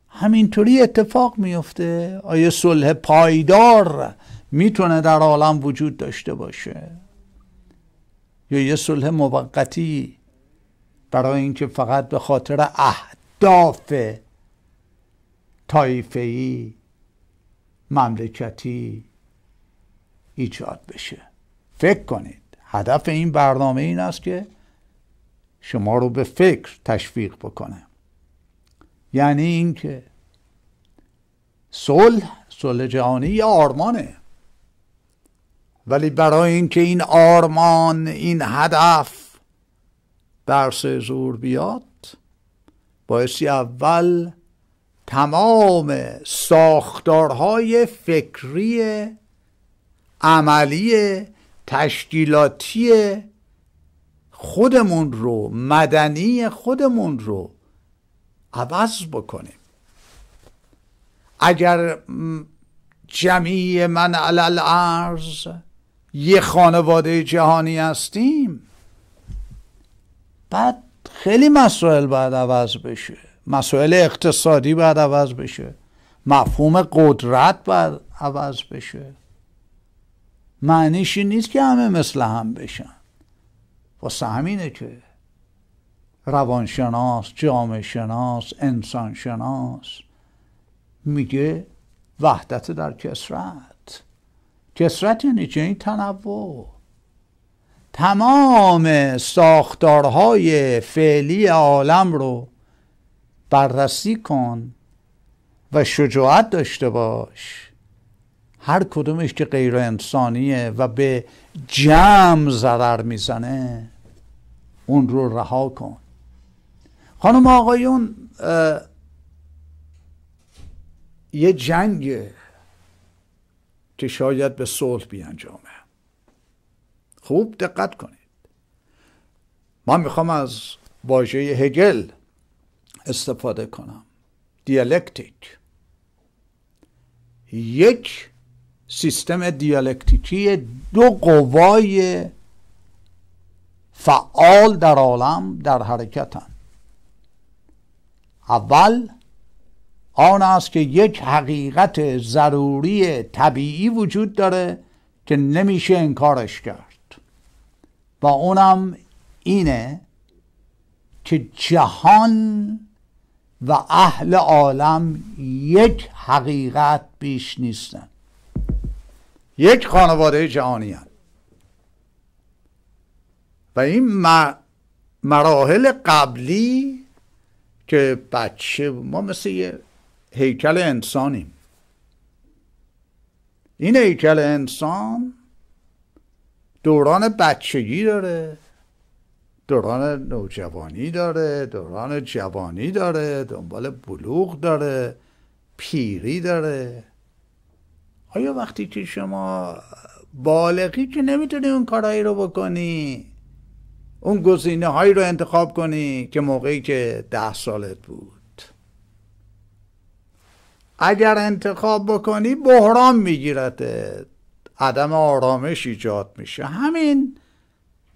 همینطوری اتفاق میفته آیا صلح پایدار میتونه در عالم وجود داشته باشه یا یه صلح موقتی برای اینکه فقط به خاطر اهداف تایفی مملکتی ایجاد بشه فکر کنید هدف این برنامه این است که شما رو به فکر تشویق بکنه یعنی اینکه صلح صلح جهانی یه آرمانه ولی برای اینکه این آرمان این هدف برس زور بیاد بایستی اول تمام ساختارهای فکری عملی تشکیلاتی خودمون رو مدنی خودمون رو عوض بکنیم اگر جمعی من علال عرض یه خانواده جهانی هستیم بعد خیلی مسائل باید عوض بشه مسائل اقتصادی باید عوض بشه مفهوم قدرت باید عوض بشه معنیش نیست که همه مثل هم بشن واسه همینه که روانشناس جامعه شناس انسان شناس میگه وحدت در کسرت کسرت یعنی چه این تنوع تمام ساختارهای فعلی عالم رو بررسی کن و شجاعت داشته باش هر کدومش که غیر انسانیه و به جمع ضرر میزنه اون رو رها کن خانم آقایون یه جنگ که شاید به صلح بیانجامه خوب دقت کنید ما میخوام از واژه هگل استفاده کنم دیالکتیک یک سیستم دیالکتیکی دو قوای فعال در عالم در حرکتن اول آن است که یک حقیقت ضروری طبیعی وجود داره که نمیشه انکارش کرد و اونم اینه که جهان و اهل عالم یک حقیقت بیش نیستن یک خانواده جهانی هن. و این مراحل قبلی که بچه ما مثل یه هیکل انسانیم این هیکل انسان دوران بچگی داره دوران نوجوانی داره دوران جوانی داره دنبال بلوغ داره پیری داره آیا وقتی که شما بالغی که نمیتونی اون کارایی رو بکنی اون گزینه هایی رو انتخاب کنی که موقعی که ده سالت بود اگر انتخاب بکنی بحران میگیرتت عدم آرامش ایجاد میشه همین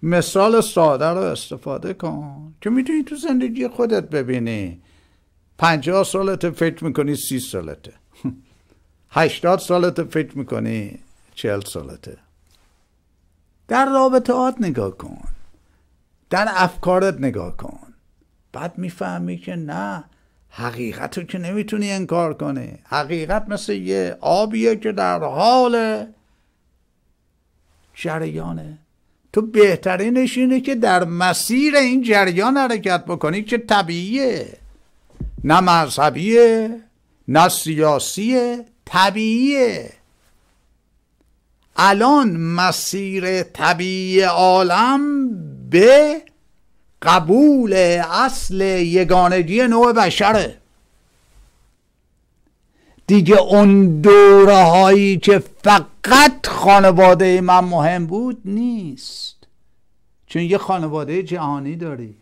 مثال ساده رو استفاده کن که میتونی تو زندگی خودت ببینی پنجاه سالت فکر میکنی سی سالته هشتاد سالت فکر میکنی چهل سالته در رابطه نگاه کن در افکارت نگاه کن بعد میفهمی که نه حقیقت رو که نمیتونی انکار کنی حقیقت مثل یه آبیه که در حال جریانه تو بهترینش اینه که در مسیر این جریان حرکت بکنی که طبیعیه نه مذهبیه نه سیاسیه طبیعیه الان مسیر طبیعی عالم به قبول اصل یگانگی نوع بشره دیگه اون دوره هایی که فقط خانواده من مهم بود نیست چون یه خانواده جهانی داری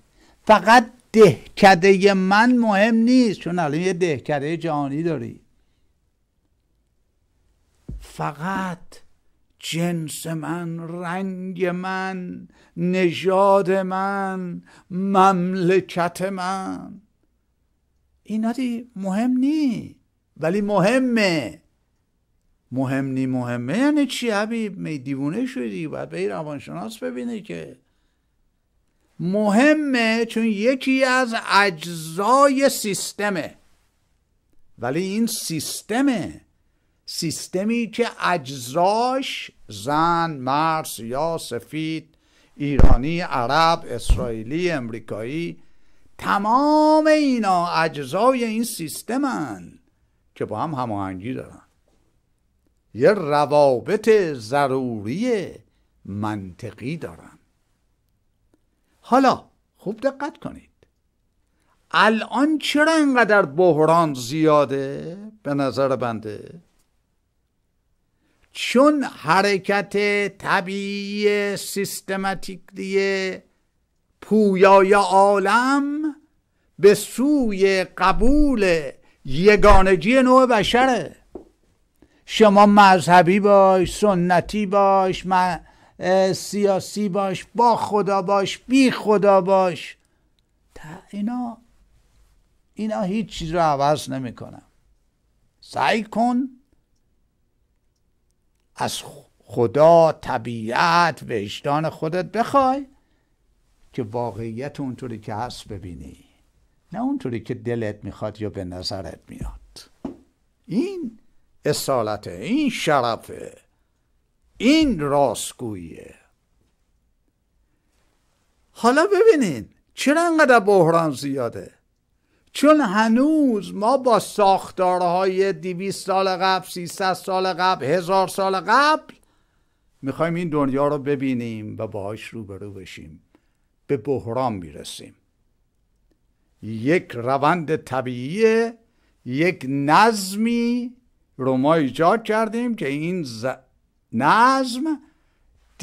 فقط دهکده من مهم نیست چون الان یه دهکده جهانی داری فقط جنس من رنگ من نژاد من مملکت من اینا دی مهم نی ولی مهمه مهم نی مهمه یعنی چی حبیب می دیوونه شدی باید به روانشناس ببینی که مهمه چون یکی از اجزای سیستمه ولی این سیستمه سیستمی که اجزاش زن مرس، یا سفید ایرانی عرب اسرائیلی امریکایی تمام اینا اجزای این سیستمن که با هم هماهنگی دارن یه روابط ضروری منطقی دارن حالا خوب دقت کنید الان چرا اینقدر بحران زیاده به نظر بنده چون حرکت طبیعی سیستماتیکی پویای عالم به سوی قبول یگانگی نوع بشره شما مذهبی باش سنتی باش من سیاسی باش با خدا باش بی خدا باش اینا اینا هیچ چیز رو عوض نمیکنم سعی کن از خدا طبیعت وجدان خودت بخوای که واقعیت اونطوری که هست ببینی نه اونطوری که دلت میخواد یا به نظرت میاد این اصالته این شرفه این راستگویه حالا ببینین چرا انقدر بحران زیاده چون هنوز ما با ساختارهای 200 سال قبل 300 سال قبل هزار سال قبل میخوایم این دنیا رو ببینیم و باهاش روبرو بشیم به بحران میرسیم یک روند طبیعی یک نظمی رو ما ایجاد کردیم که این نظم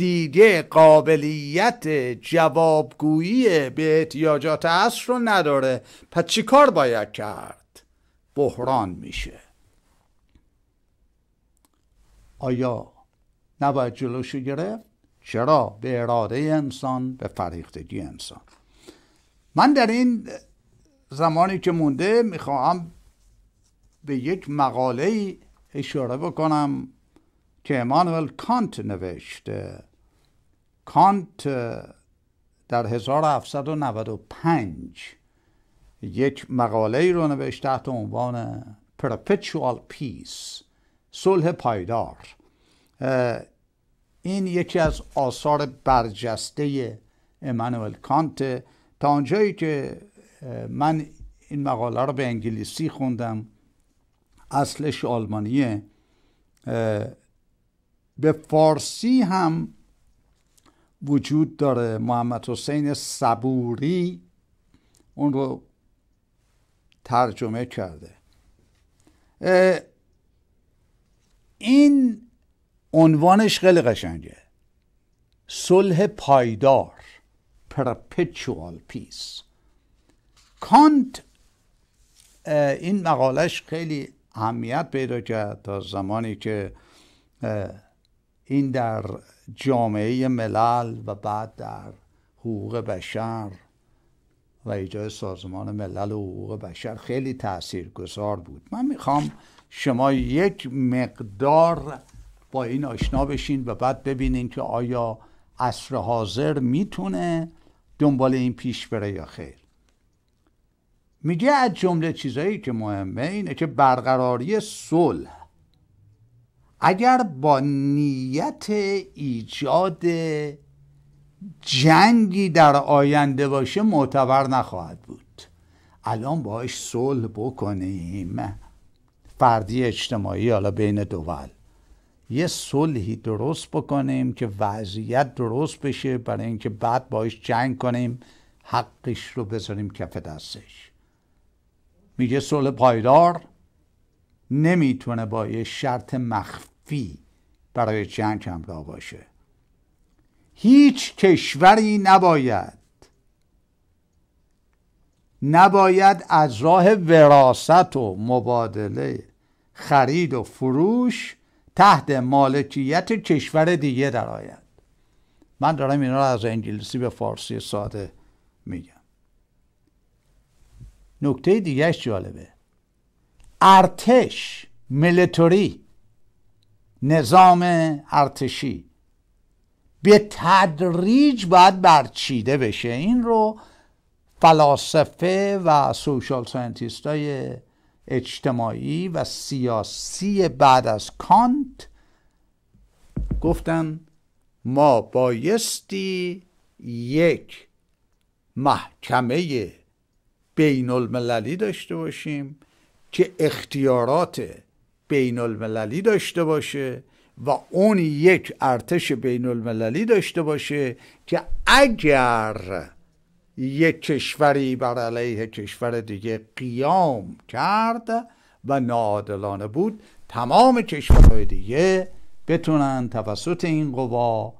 دیگه قابلیت جوابگویی به احتیاجات عصر رو نداره پس چی کار باید کرد؟ بحران میشه آیا نباید جلوشو گرفت؟ چرا به اراده انسان به فریختگی انسان من در این زمانی که مونده میخواهم به یک مقاله اشاره بکنم که امانوئل کانت نوشته کانت در 1795 یک مقاله ای رو نوشت تحت عنوان Perpetual Peace صلح پایدار این یکی از آثار برجسته امانوئل کانت تا آنجایی که من این مقاله رو به انگلیسی خوندم اصلش آلمانیه به فارسی هم وجود داره محمد حسین صبوری اون رو ترجمه کرده این عنوانش خیلی قشنگه صلح پایدار perpetual peace کانت این مقالش خیلی اهمیت پیدا کرد تا زمانی که این در جامعه ملل و بعد در حقوق بشر و ایجاد سازمان ملل و حقوق بشر خیلی تاثیرگذار بود من میخوام شما یک مقدار با این آشنا بشین و بعد ببینین که آیا اصر حاضر میتونه دنبال این پیش بره یا خیر میگه از جمله چیزایی که مهمه اینه که برقراری صلح اگر با نیت ایجاد جنگی در آینده باشه معتبر نخواهد بود الان باش صلح بکنیم فردی اجتماعی حالا بین دول یه صلحی درست بکنیم که وضعیت درست بشه برای اینکه بعد باش جنگ کنیم حقش رو بذاریم کف دستش میگه صلح پایدار نمیتونه با یه شرط مخفی برای جنگ همراه باشه هیچ کشوری نباید نباید از راه وراست و مبادله خرید و فروش تحت مالکیت کشور دیگه درآید من دارم اینا رو از انگلیسی به فارسی ساده میگم نکته دیگه جالبه ارتش ملتوری نظام ارتشی به تدریج باید برچیده بشه این رو فلاسفه و سوشال ساینتیست های اجتماعی و سیاسی بعد از کانت گفتن ما بایستی یک محکمه بین المللی داشته باشیم که اختیارات بین المللی داشته باشه و اون یک ارتش بین المللی داشته باشه که اگر یک کشوری بر علیه کشور دیگه قیام کرد و ناعادلانه بود تمام کشورهای دیگه بتونن توسط این قوا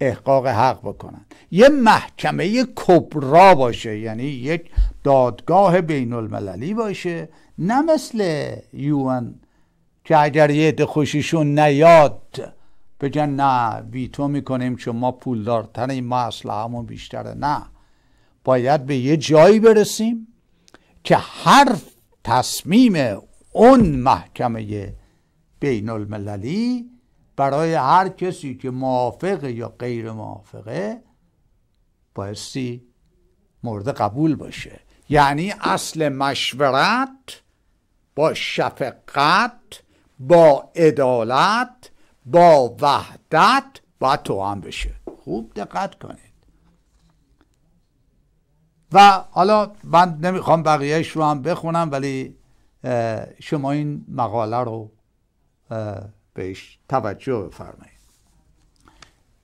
احقاق حق بکنن یه محکمه کبرا باشه یعنی یک دادگاه بین المللی باشه نه مثل یون که اگر یه عده خوشیشون نیاد بگن نه ویتو میکنیم که ما این ما همون بیشتره نه باید به یه جایی برسیم که هر تصمیم اون محکمه بین المللی برای هر کسی که موافقه یا غیر موافقه بایستی مورد قبول باشه یعنی اصل مشورت با شفقت با عدالت با وحدت تو هم بشه خوب دقت کنید و حالا من نمیخوام بقیهش رو هم بخونم ولی شما این مقاله رو بهش توجه بفرمایید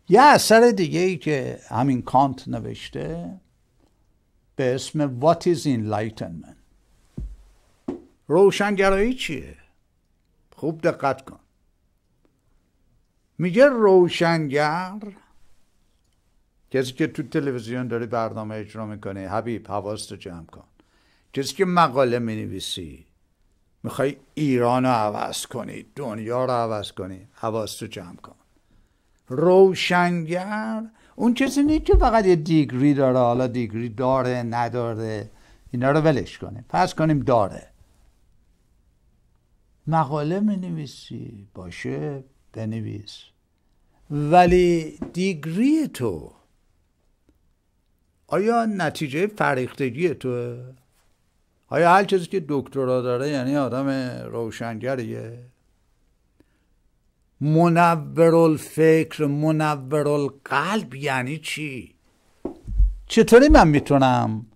یه اثر دیگه ای که همین کانت نوشته به اسم What is Enlightenment روشنگرایی چیه خوب دقت کن میگه روشنگر کسی که تو تلویزیون داری برنامه اجرا میکنه حبیب رو جمع کن کسی که مقاله مینویسی میخوای ایران رو عوض کنی دنیا رو عوض کنی رو جمع کن روشنگر اون کسی نیست که فقط یه دیگری داره حالا دیگری داره نداره اینا رو ولش کنیم پس کنیم داره مقاله می نویسی باشه بنویس ولی دیگری تو آیا نتیجه فریختگی تو؟ آیا هر چیزی که دکترا داره یعنی آدم روشنگریه؟ منور الفکر منور القلب یعنی چی؟ چطوری من میتونم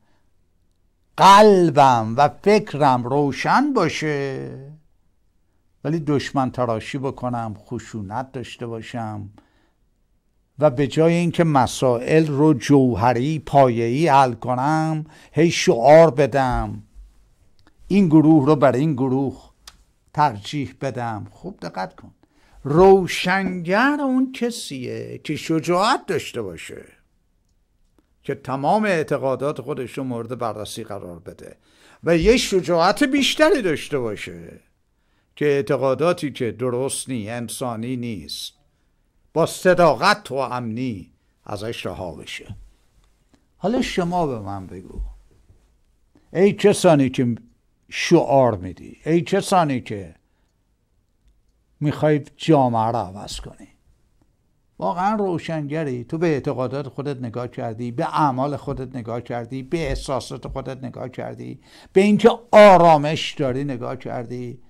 قلبم و فکرم روشن باشه؟ ولی دشمن تراشی بکنم خشونت داشته باشم و به جای اینکه مسائل رو جوهری پایه‌ای حل کنم هی شعار بدم این گروه رو بر این گروه ترجیح بدم خوب دقت کن روشنگر اون کسیه که شجاعت داشته باشه که تمام اعتقادات خودش رو مورد بررسی قرار بده و یه شجاعت بیشتری داشته باشه که اعتقاداتی که درست نی انسانی نیست با صداقت و امنی ازش رها بشه حالا شما به من بگو ای کسانی که شعار میدی ای کسانی که میخوای جامعه را عوض کنی واقعا روشنگری تو به اعتقادات خودت نگاه کردی به اعمال خودت نگاه کردی به احساسات خودت نگاه کردی به اینکه آرامش داری نگاه کردی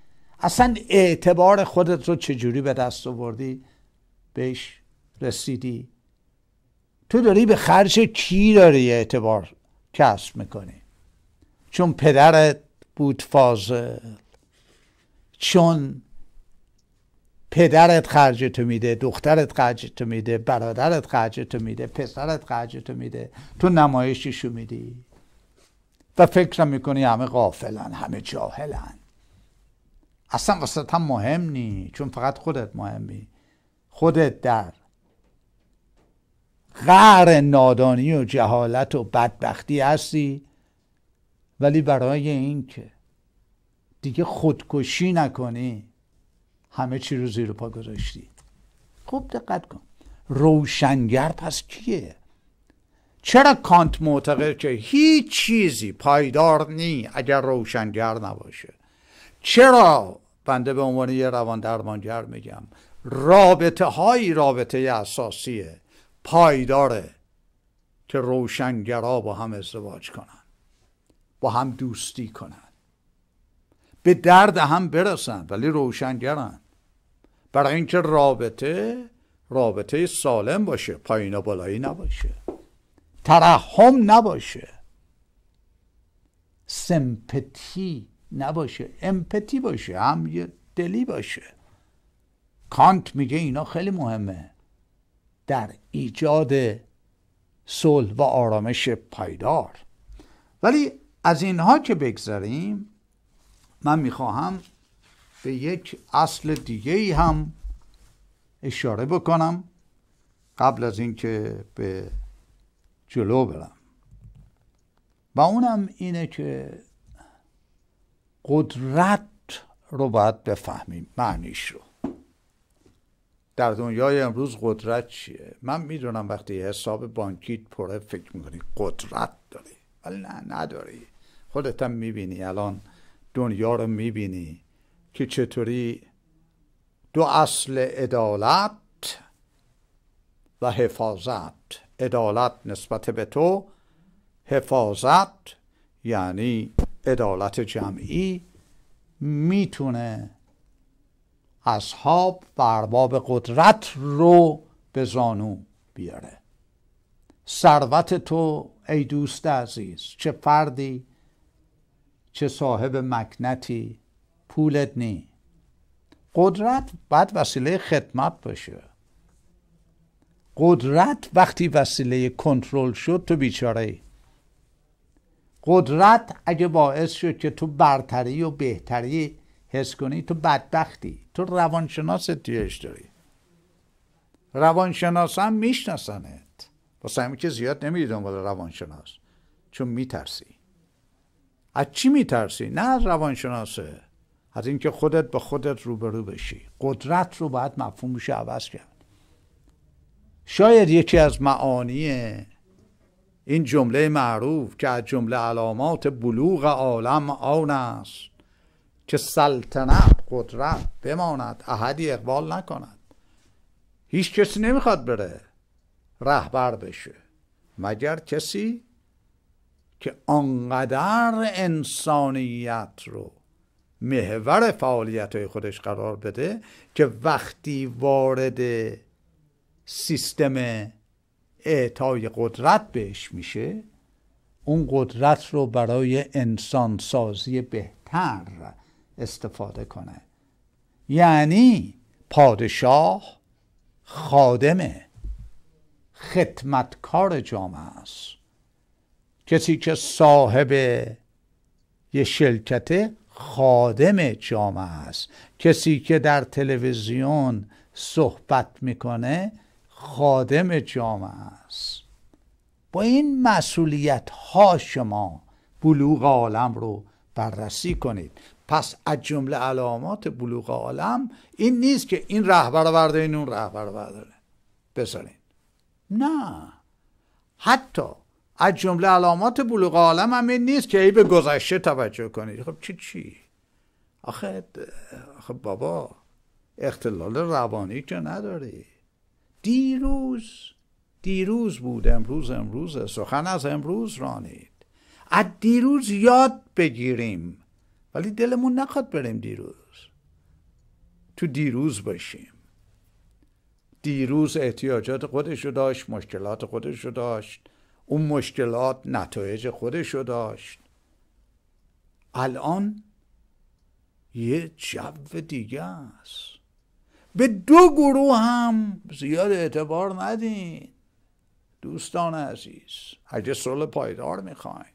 اصلا اعتبار خودت رو چجوری به دست آوردی بهش رسیدی تو داری به خرج کی داری اعتبار کسب میکنی چون پدرت بود فاضل چون پدرت خرجتو میده دخترت خرجتو میده برادرت خرجتو میده پسرت تو میده تو نمایششو میدی و فکر میکنی همه غافلن همه جاهلن اصلا وسط هم مهم نی چون فقط خودت مهمی خودت در غر نادانی و جهالت و بدبختی هستی ولی برای اینکه دیگه خودکشی نکنی همه چی رو زیر پا گذاشتی خوب دقت کن روشنگر پس کیه چرا کانت معتقد که هیچ چیزی پایدار نی اگر روشنگر نباشه چرا بنده به عنوان یه روان درمانگر میگم رابطه های رابطه اساسیه پایداره که روشنگرا با هم ازدواج کنن با هم دوستی کنن به درد هم برسن ولی روشنگرن برای اینکه رابطه رابطه سالم باشه پایین و بالایی نباشه ترحم نباشه سمپتی نباشه امپتی باشه هم یه دلی باشه کانت میگه اینا خیلی مهمه در ایجاد صلح و آرامش پایدار ولی از اینها که بگذریم من میخواهم به یک اصل دیگه ای هم اشاره بکنم قبل از اینکه به جلو برم و اونم اینه که قدرت رو باید بفهمیم معنیش رو در دنیای امروز قدرت چیه من میدونم وقتی حساب بانکیت پره فکر میکنی قدرت داری ولی نه نداری خودت هم میبینی الان دنیا رو میبینی که چطوری دو اصل عدالت و حفاظت عدالت نسبت به تو حفاظت یعنی عدالت جمعی میتونه اصحاب و ارباب قدرت رو به زانو بیاره ثروت تو ای دوست عزیز چه فردی چه صاحب مکنتی پولت نی قدرت بعد وسیله خدمت باشه قدرت وقتی وسیله کنترل شد تو بیچاره ای قدرت اگه باعث شد که تو برتری و بهتری حس کنی تو بدبختی تو روانشناس تویش داری روانشناس هم میشناسنت با همین که زیاد نمیرید دنبال روانشناس چون میترسی از چی میترسی نه از روانشناسه از اینکه خودت به خودت روبرو بشی قدرت رو باید مفهومش عوض کرد شاید یکی از معانی این جمله معروف که از جمله علامات بلوغ عالم آن است که سلطنت قدرت بماند احدی اقبال نکند هیچ کسی نمیخواد بره رهبر بشه مگر کسی که آنقدر انسانیت رو محور فعالیت های خودش قرار بده که وقتی وارد سیستم اعطای قدرت بهش میشه اون قدرت رو برای انسانسازی بهتر استفاده کنه یعنی پادشاه خادم خدمتکار جامعه است کسی که صاحب یه شرکت خادم جامعه است کسی که در تلویزیون صحبت میکنه خادم جامعه است با این مسئولیت ها شما بلوغ عالم رو بررسی کنید پس از جمله علامات بلوغ عالم این نیست که این رهبر این اون رهبر ورده بذارین نه حتی از جمله علامات بلوغ عالم هم این نیست که ای به گذشته توجه کنید خب چی چی آخه, آخه بابا اختلال روانی که نداری دیروز دیروز بود امروز امروز سخن از امروز رانید از دیروز یاد بگیریم ولی دلمون نخواد بریم دیروز تو دیروز باشیم دیروز احتیاجات خودش رو داشت مشکلات خودش رو داشت اون مشکلات نتایج خودش رو داشت الان یه جو دیگه است به دو گروه هم زیاد اعتبار ندین دوستان عزیز اگه صلح پایدار میخواین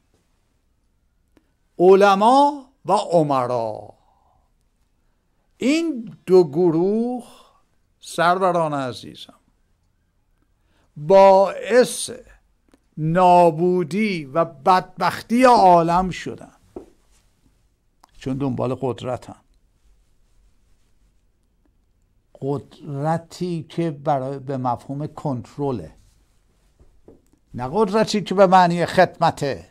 علما و عمرا این دو گروه سروران عزیزم باعث نابودی و بدبختی عالم شدن چون دنبال قدرتن قدرتی که برای به مفهوم کنترله نه قدرتی که به معنی خدمته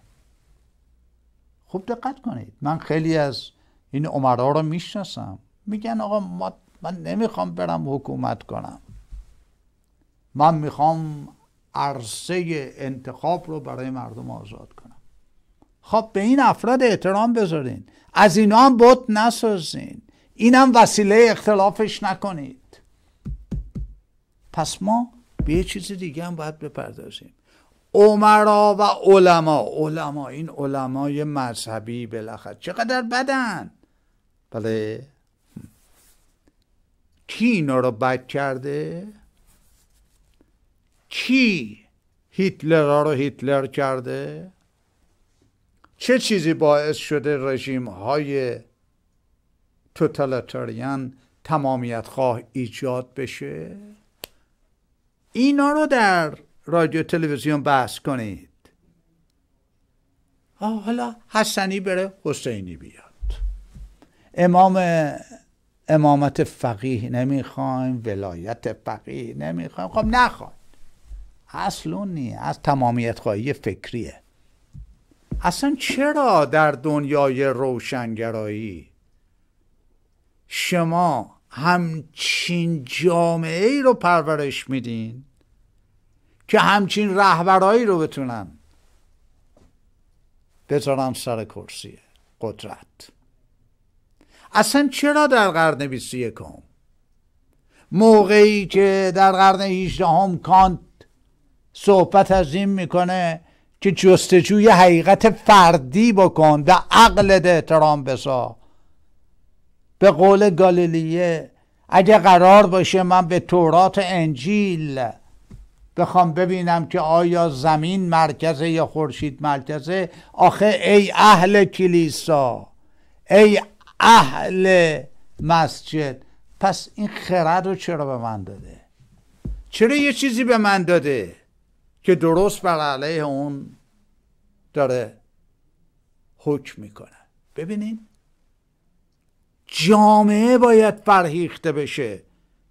خوب دقت کنید من خیلی از این عمرها رو میشناسم میگن آقا ما من نمیخوام برم حکومت کنم من میخوام عرصه انتخاب رو برای مردم آزاد کنم خب به این افراد احترام بذارین از اینا هم بت نسازین اینم وسیله اختلافش نکنید پس ما به یه چیز دیگه هم باید بپردازیم عمرا و علما علما این علمای مذهبی بالاخره چقدر بدن بله کی اینا رو بد کرده کی هیتلر رو هیتلر کرده چه چیزی باعث شده رژیم های توتالیتاریان تمامیت خواه ایجاد بشه اینا رو در رادیو تلویزیون بحث کنید حالا حسنی بره حسینی بیاد امام امامت فقیه نمیخوایم ولایت فقیه نمیخوایم خب نخواد. اصل اون نیه از تمامیت خواهی فکریه اصلا چرا در دنیای روشنگرایی شما همچین جامعه ای رو پرورش میدین که همچین رهبرایی رو بتونن بذارن سر کرسی قدرت اصلا چرا در قرن 21 موقعی که در قرن 18 کانت صحبت از این میکنه که جستجوی حقیقت فردی بکن به عقلت احترام بسا به قول گالیلیه اگه قرار باشه من به تورات انجیل بخوام ببینم که آیا زمین مرکزه یا خورشید مرکزه آخه ای اهل کلیسا ای اهل مسجد پس این خرد رو چرا به من داده چرا یه چیزی به من داده که درست بر علیه اون داره حکم میکنه ببینید جامعه باید فرهیخته بشه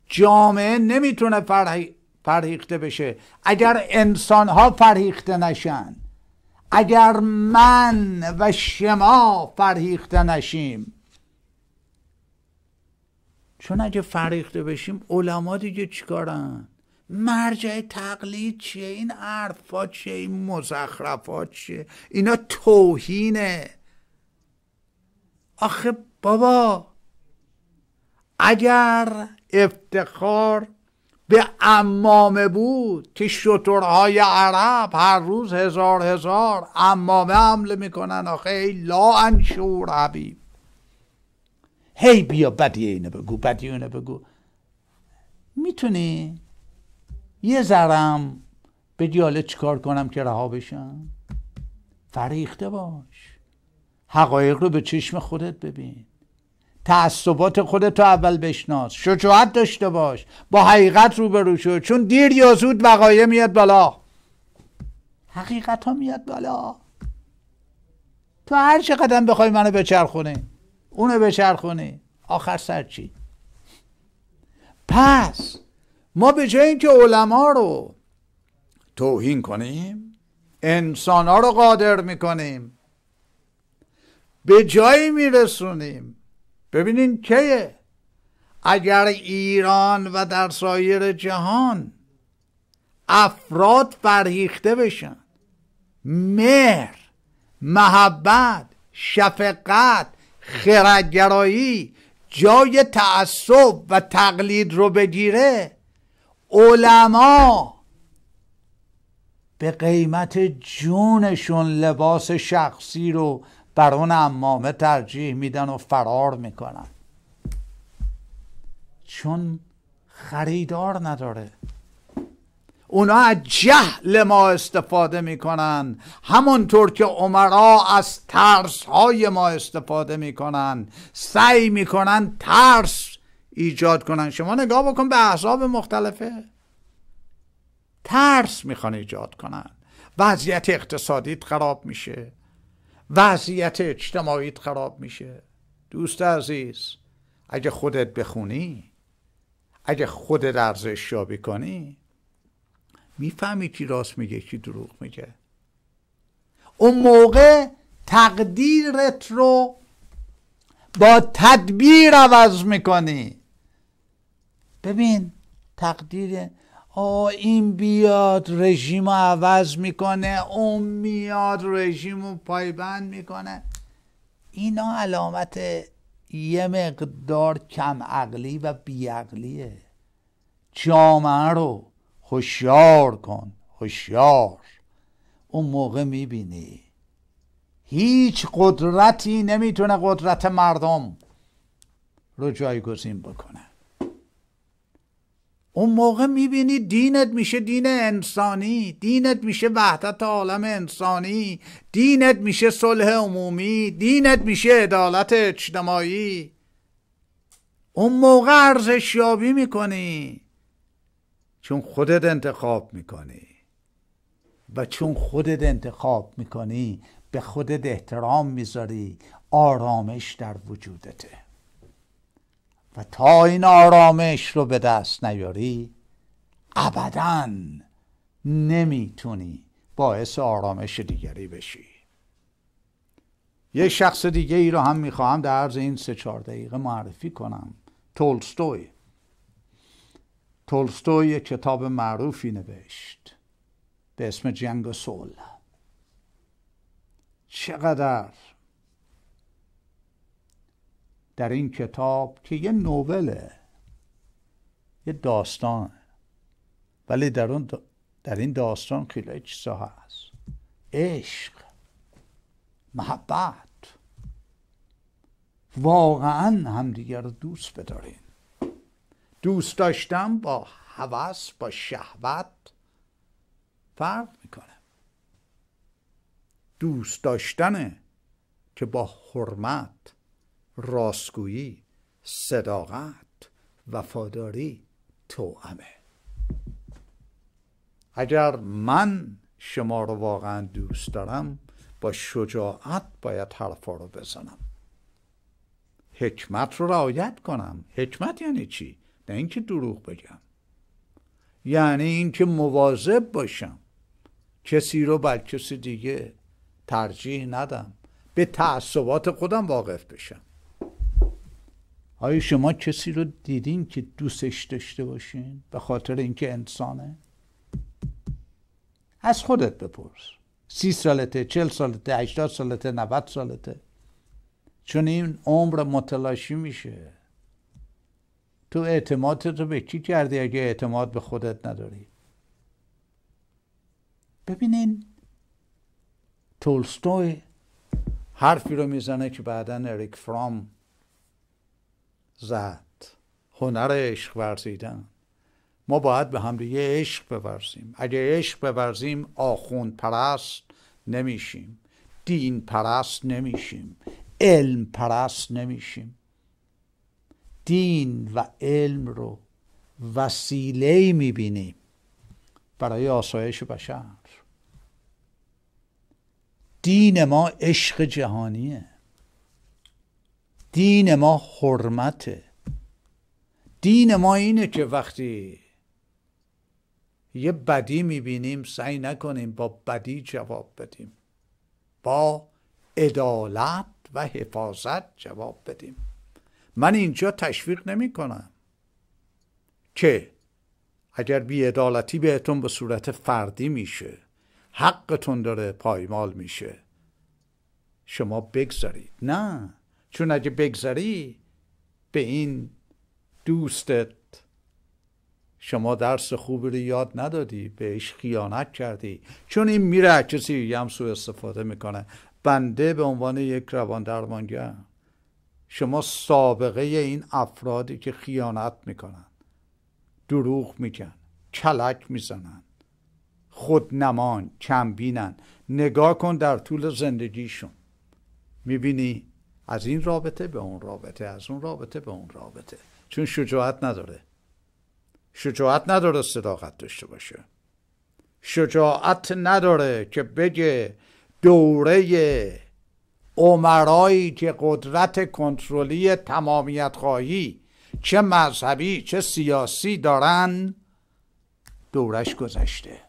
جامعه نمیتونه فرهی... فرهیخته بشه اگر انسان ها فرهیخته نشن اگر من و شما فرهیخته نشیم چون اگه فرهیخته بشیم علما دیگه چیکارن مرجع تقلید چیه این عرفا چیه این مزخرفات چیه اینا توهینه آخه بابا اگر افتخار به امامه بود که شطورهای عرب هر روز هزار هزار امامه حمله میکنن آخه ای لا انشور حبیب هی بیا بدی اینه بگو بدی اینو بگو میتونی یه ذرم به دیاله چیکار کنم که رها بشم فریخته باش حقایق رو به چشم خودت ببین تعصبات خودتو اول بشناس شجاعت داشته باش با حقیقت روبرو شو چون دیر یا زود وقایع میاد بالا حقیقت ها میاد بالا تو هر چه قدم بخوای منو بچرخونی اونو بچرخونی آخر سر چی پس ما به جای اینکه علما رو توهین کنیم انسان ها رو قادر میکنیم به جایی میرسونیم ببینین کیه اگر ایران و در سایر جهان افراد فرهیخته بشن مهر محبت شفقت خردگرایی جای تعصب و تقلید رو بگیره علما به قیمت جونشون لباس شخصی رو بر اون امامه ترجیح میدن و فرار میکنن چون خریدار نداره اونا از جهل ما استفاده میکنن همونطور که عمرا از ترس های ما استفاده میکنن سعی میکنن ترس ایجاد کنن شما نگاه بکن به احزاب مختلفه ترس میخوان ایجاد کنن وضعیت اقتصادی خراب میشه وضعیت اجتماعیت خراب میشه دوست عزیز اگه خودت بخونی اگه خودت ارزش یابی کنی میفهمی کی راست میگه کی دروغ میگه اون موقع تقدیرت رو با تدبیر عوض میکنی ببین تقدیر او این بیاد رژیم رو عوض میکنه اون میاد رژیم رو پایبند میکنه اینا علامت یه مقدار کم عقلی و بیعقلیه جامعه رو هوشیار کن هوشیار اون موقع میبینی هیچ قدرتی نمیتونه قدرت مردم رو جایگزین بکنه اون موقع میبینی دینت میشه دین انسانی دینت میشه وحدت عالم انسانی دینت میشه صلح عمومی دینت میشه عدالت اجتماعی اون موقع ارزش یابی میکنی چون خودت انتخاب میکنی و چون خودت انتخاب میکنی به خودت احترام میذاری آرامش در وجودته و تا این آرامش رو به دست نیاری ابدا نمیتونی باعث آرامش دیگری بشی یه شخص دیگه ای رو هم میخواهم در عرض این سه چهار دقیقه معرفی کنم تولستوی تولستوی کتاب معروفی نوشت به اسم جنگ سول چقدر در این کتاب که یه نوله یه داستان. ولی در, اون در این داستان خیلی چیزا هست عشق محبت واقعا همدیگر رو دوست بدارین دوست داشتن با هوس با شهوت فرق میکنه دوست داشتنه که با حرمت راستگویی صداقت وفاداری توأمه اگر من شما رو واقعا دوست دارم با شجاعت باید حرفا رو بزنم حکمت رو رعایت کنم حکمت یعنی چی نه اینکه دروغ بگم یعنی اینکه مواظب باشم کسی رو بر کسی دیگه ترجیح ندم به تعصبات خودم واقف بشم آیا شما کسی رو دیدین که دوستش داشته باشین به خاطر اینکه انسانه از خودت بپرس سی سالته چل سالته هشتاد سالته نوت سالته چون این عمر متلاشی میشه تو اعتمادت رو به کی کردی اگه اعتماد به خودت نداری ببینین تولستوی حرفی رو میزنه که بعدا اریک فرام زد هنر عشق ورزیدن ما باید به هم همدیگه عشق بورزیم اگه عشق بورزیم آخوند پرست نمیشیم دین پرست نمیشیم علم پرست نمیشیم دین و علم رو وسیله میبینیم برای آسایش بشر دین ما عشق جهانیه دین ما حرمته دین ما اینه که وقتی یه بدی میبینیم سعی نکنیم با بدی جواب بدیم با عدالت و حفاظت جواب بدیم من اینجا تشویق نمی کنم که اگر بیعدالتی بهتون به صورت فردی میشه حقتون داره پایمال میشه شما بگذارید نه چون اگه بگذری به این دوستت شما درس خوبی رو یاد ندادی بهش خیانت کردی چون این میره کسی هم سو استفاده میکنه بنده به عنوان یک روان درمانگر شما سابقه این افرادی که خیانت میکنن دروغ میگن کلک میزنن خودنمان کمبینن نگاه کن در طول زندگیشون میبینی از این رابطه به اون رابطه از اون رابطه به اون رابطه چون شجاعت نداره شجاعت نداره صداقت داشته باشه شجاعت نداره که بگه دوره عمرایی که قدرت کنترلی تمامیت خواهی چه مذهبی چه سیاسی دارن دورش گذشته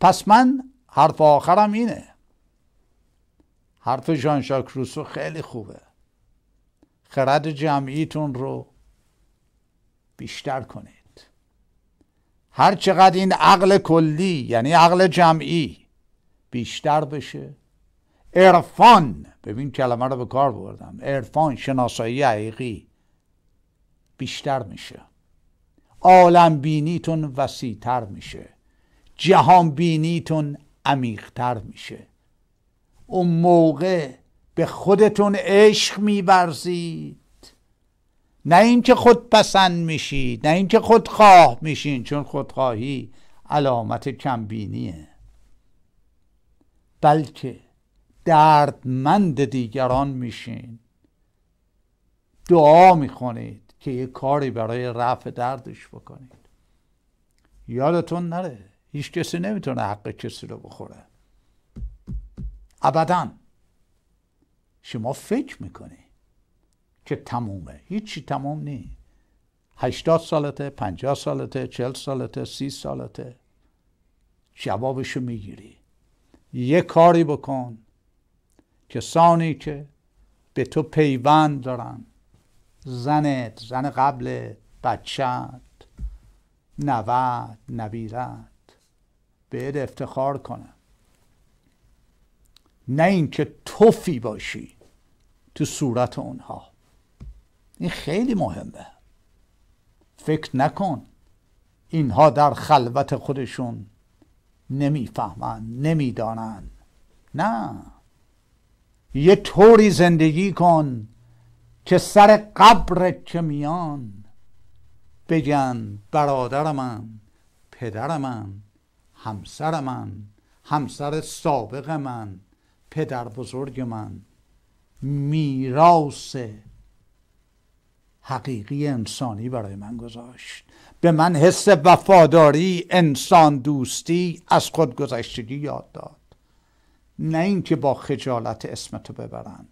پس من حرف آخرم اینه حرف جان روسو خیلی خوبه خرد جمعیتون رو بیشتر کنید هر چقدر این عقل کلی یعنی عقل جمعی بیشتر بشه عرفان ببین کلمه رو به کار بردم عرفان شناسایی حقیقی بیشتر میشه عالم بینیتون وسیعتر میشه جهان بینیتون عمیقتر میشه اون موقع به خودتون عشق میورزید نه اینکه خود پسند میشید نه اینکه خواه میشین چون خودخواهی علامت کمبینیه بلکه دردمند دیگران میشین دعا میخونید که یه کاری برای رفع دردش بکنید یادتون نره هیچ کسی نمیتونه حق کسی رو بخوره ابدا شما فکر میکنی که تمومه هیچی تموم نیست. هشتاد سالته پنجاه سالته چل سالته سی سالته جوابشو میگیری یه کاری بکن کسانی که به تو پیوند دارن زنت زن قبل بچت نوت نویرت بهت افتخار کنن نه اینکه توفی باشی تو صورت اونها این خیلی مهمه فکر نکن اینها در خلوت خودشون نمیفهمند نمیدانند نه یه طوری زندگی کن که سر قبر که میان بگن برادر من پدر من همسر من همسر سابق من پدر بزرگ من میراس حقیقی انسانی برای من گذاشت به من حس وفاداری انسان دوستی از گذشتگی یاد داد نه اینکه با خجالت اسمتو ببرن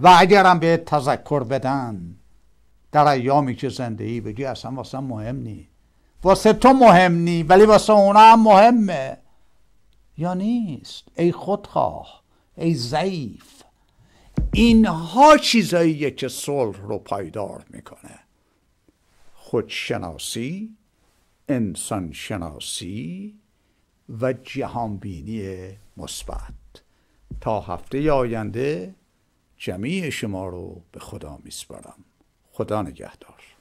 و اگرم به تذکر بدن در ایامی که زندگی بگی اصلا واسه مهم نی واسه تو مهم نی ولی واسه اونا هم مهمه یا نیست ای خودخواه ای ضعیف اینها چیزاییه که صلح رو پایدار میکنه خودشناسی انسان شناسی و جهانبینی مثبت تا هفته آینده جمعی شما رو به خدا میسپارم خدا نگهدار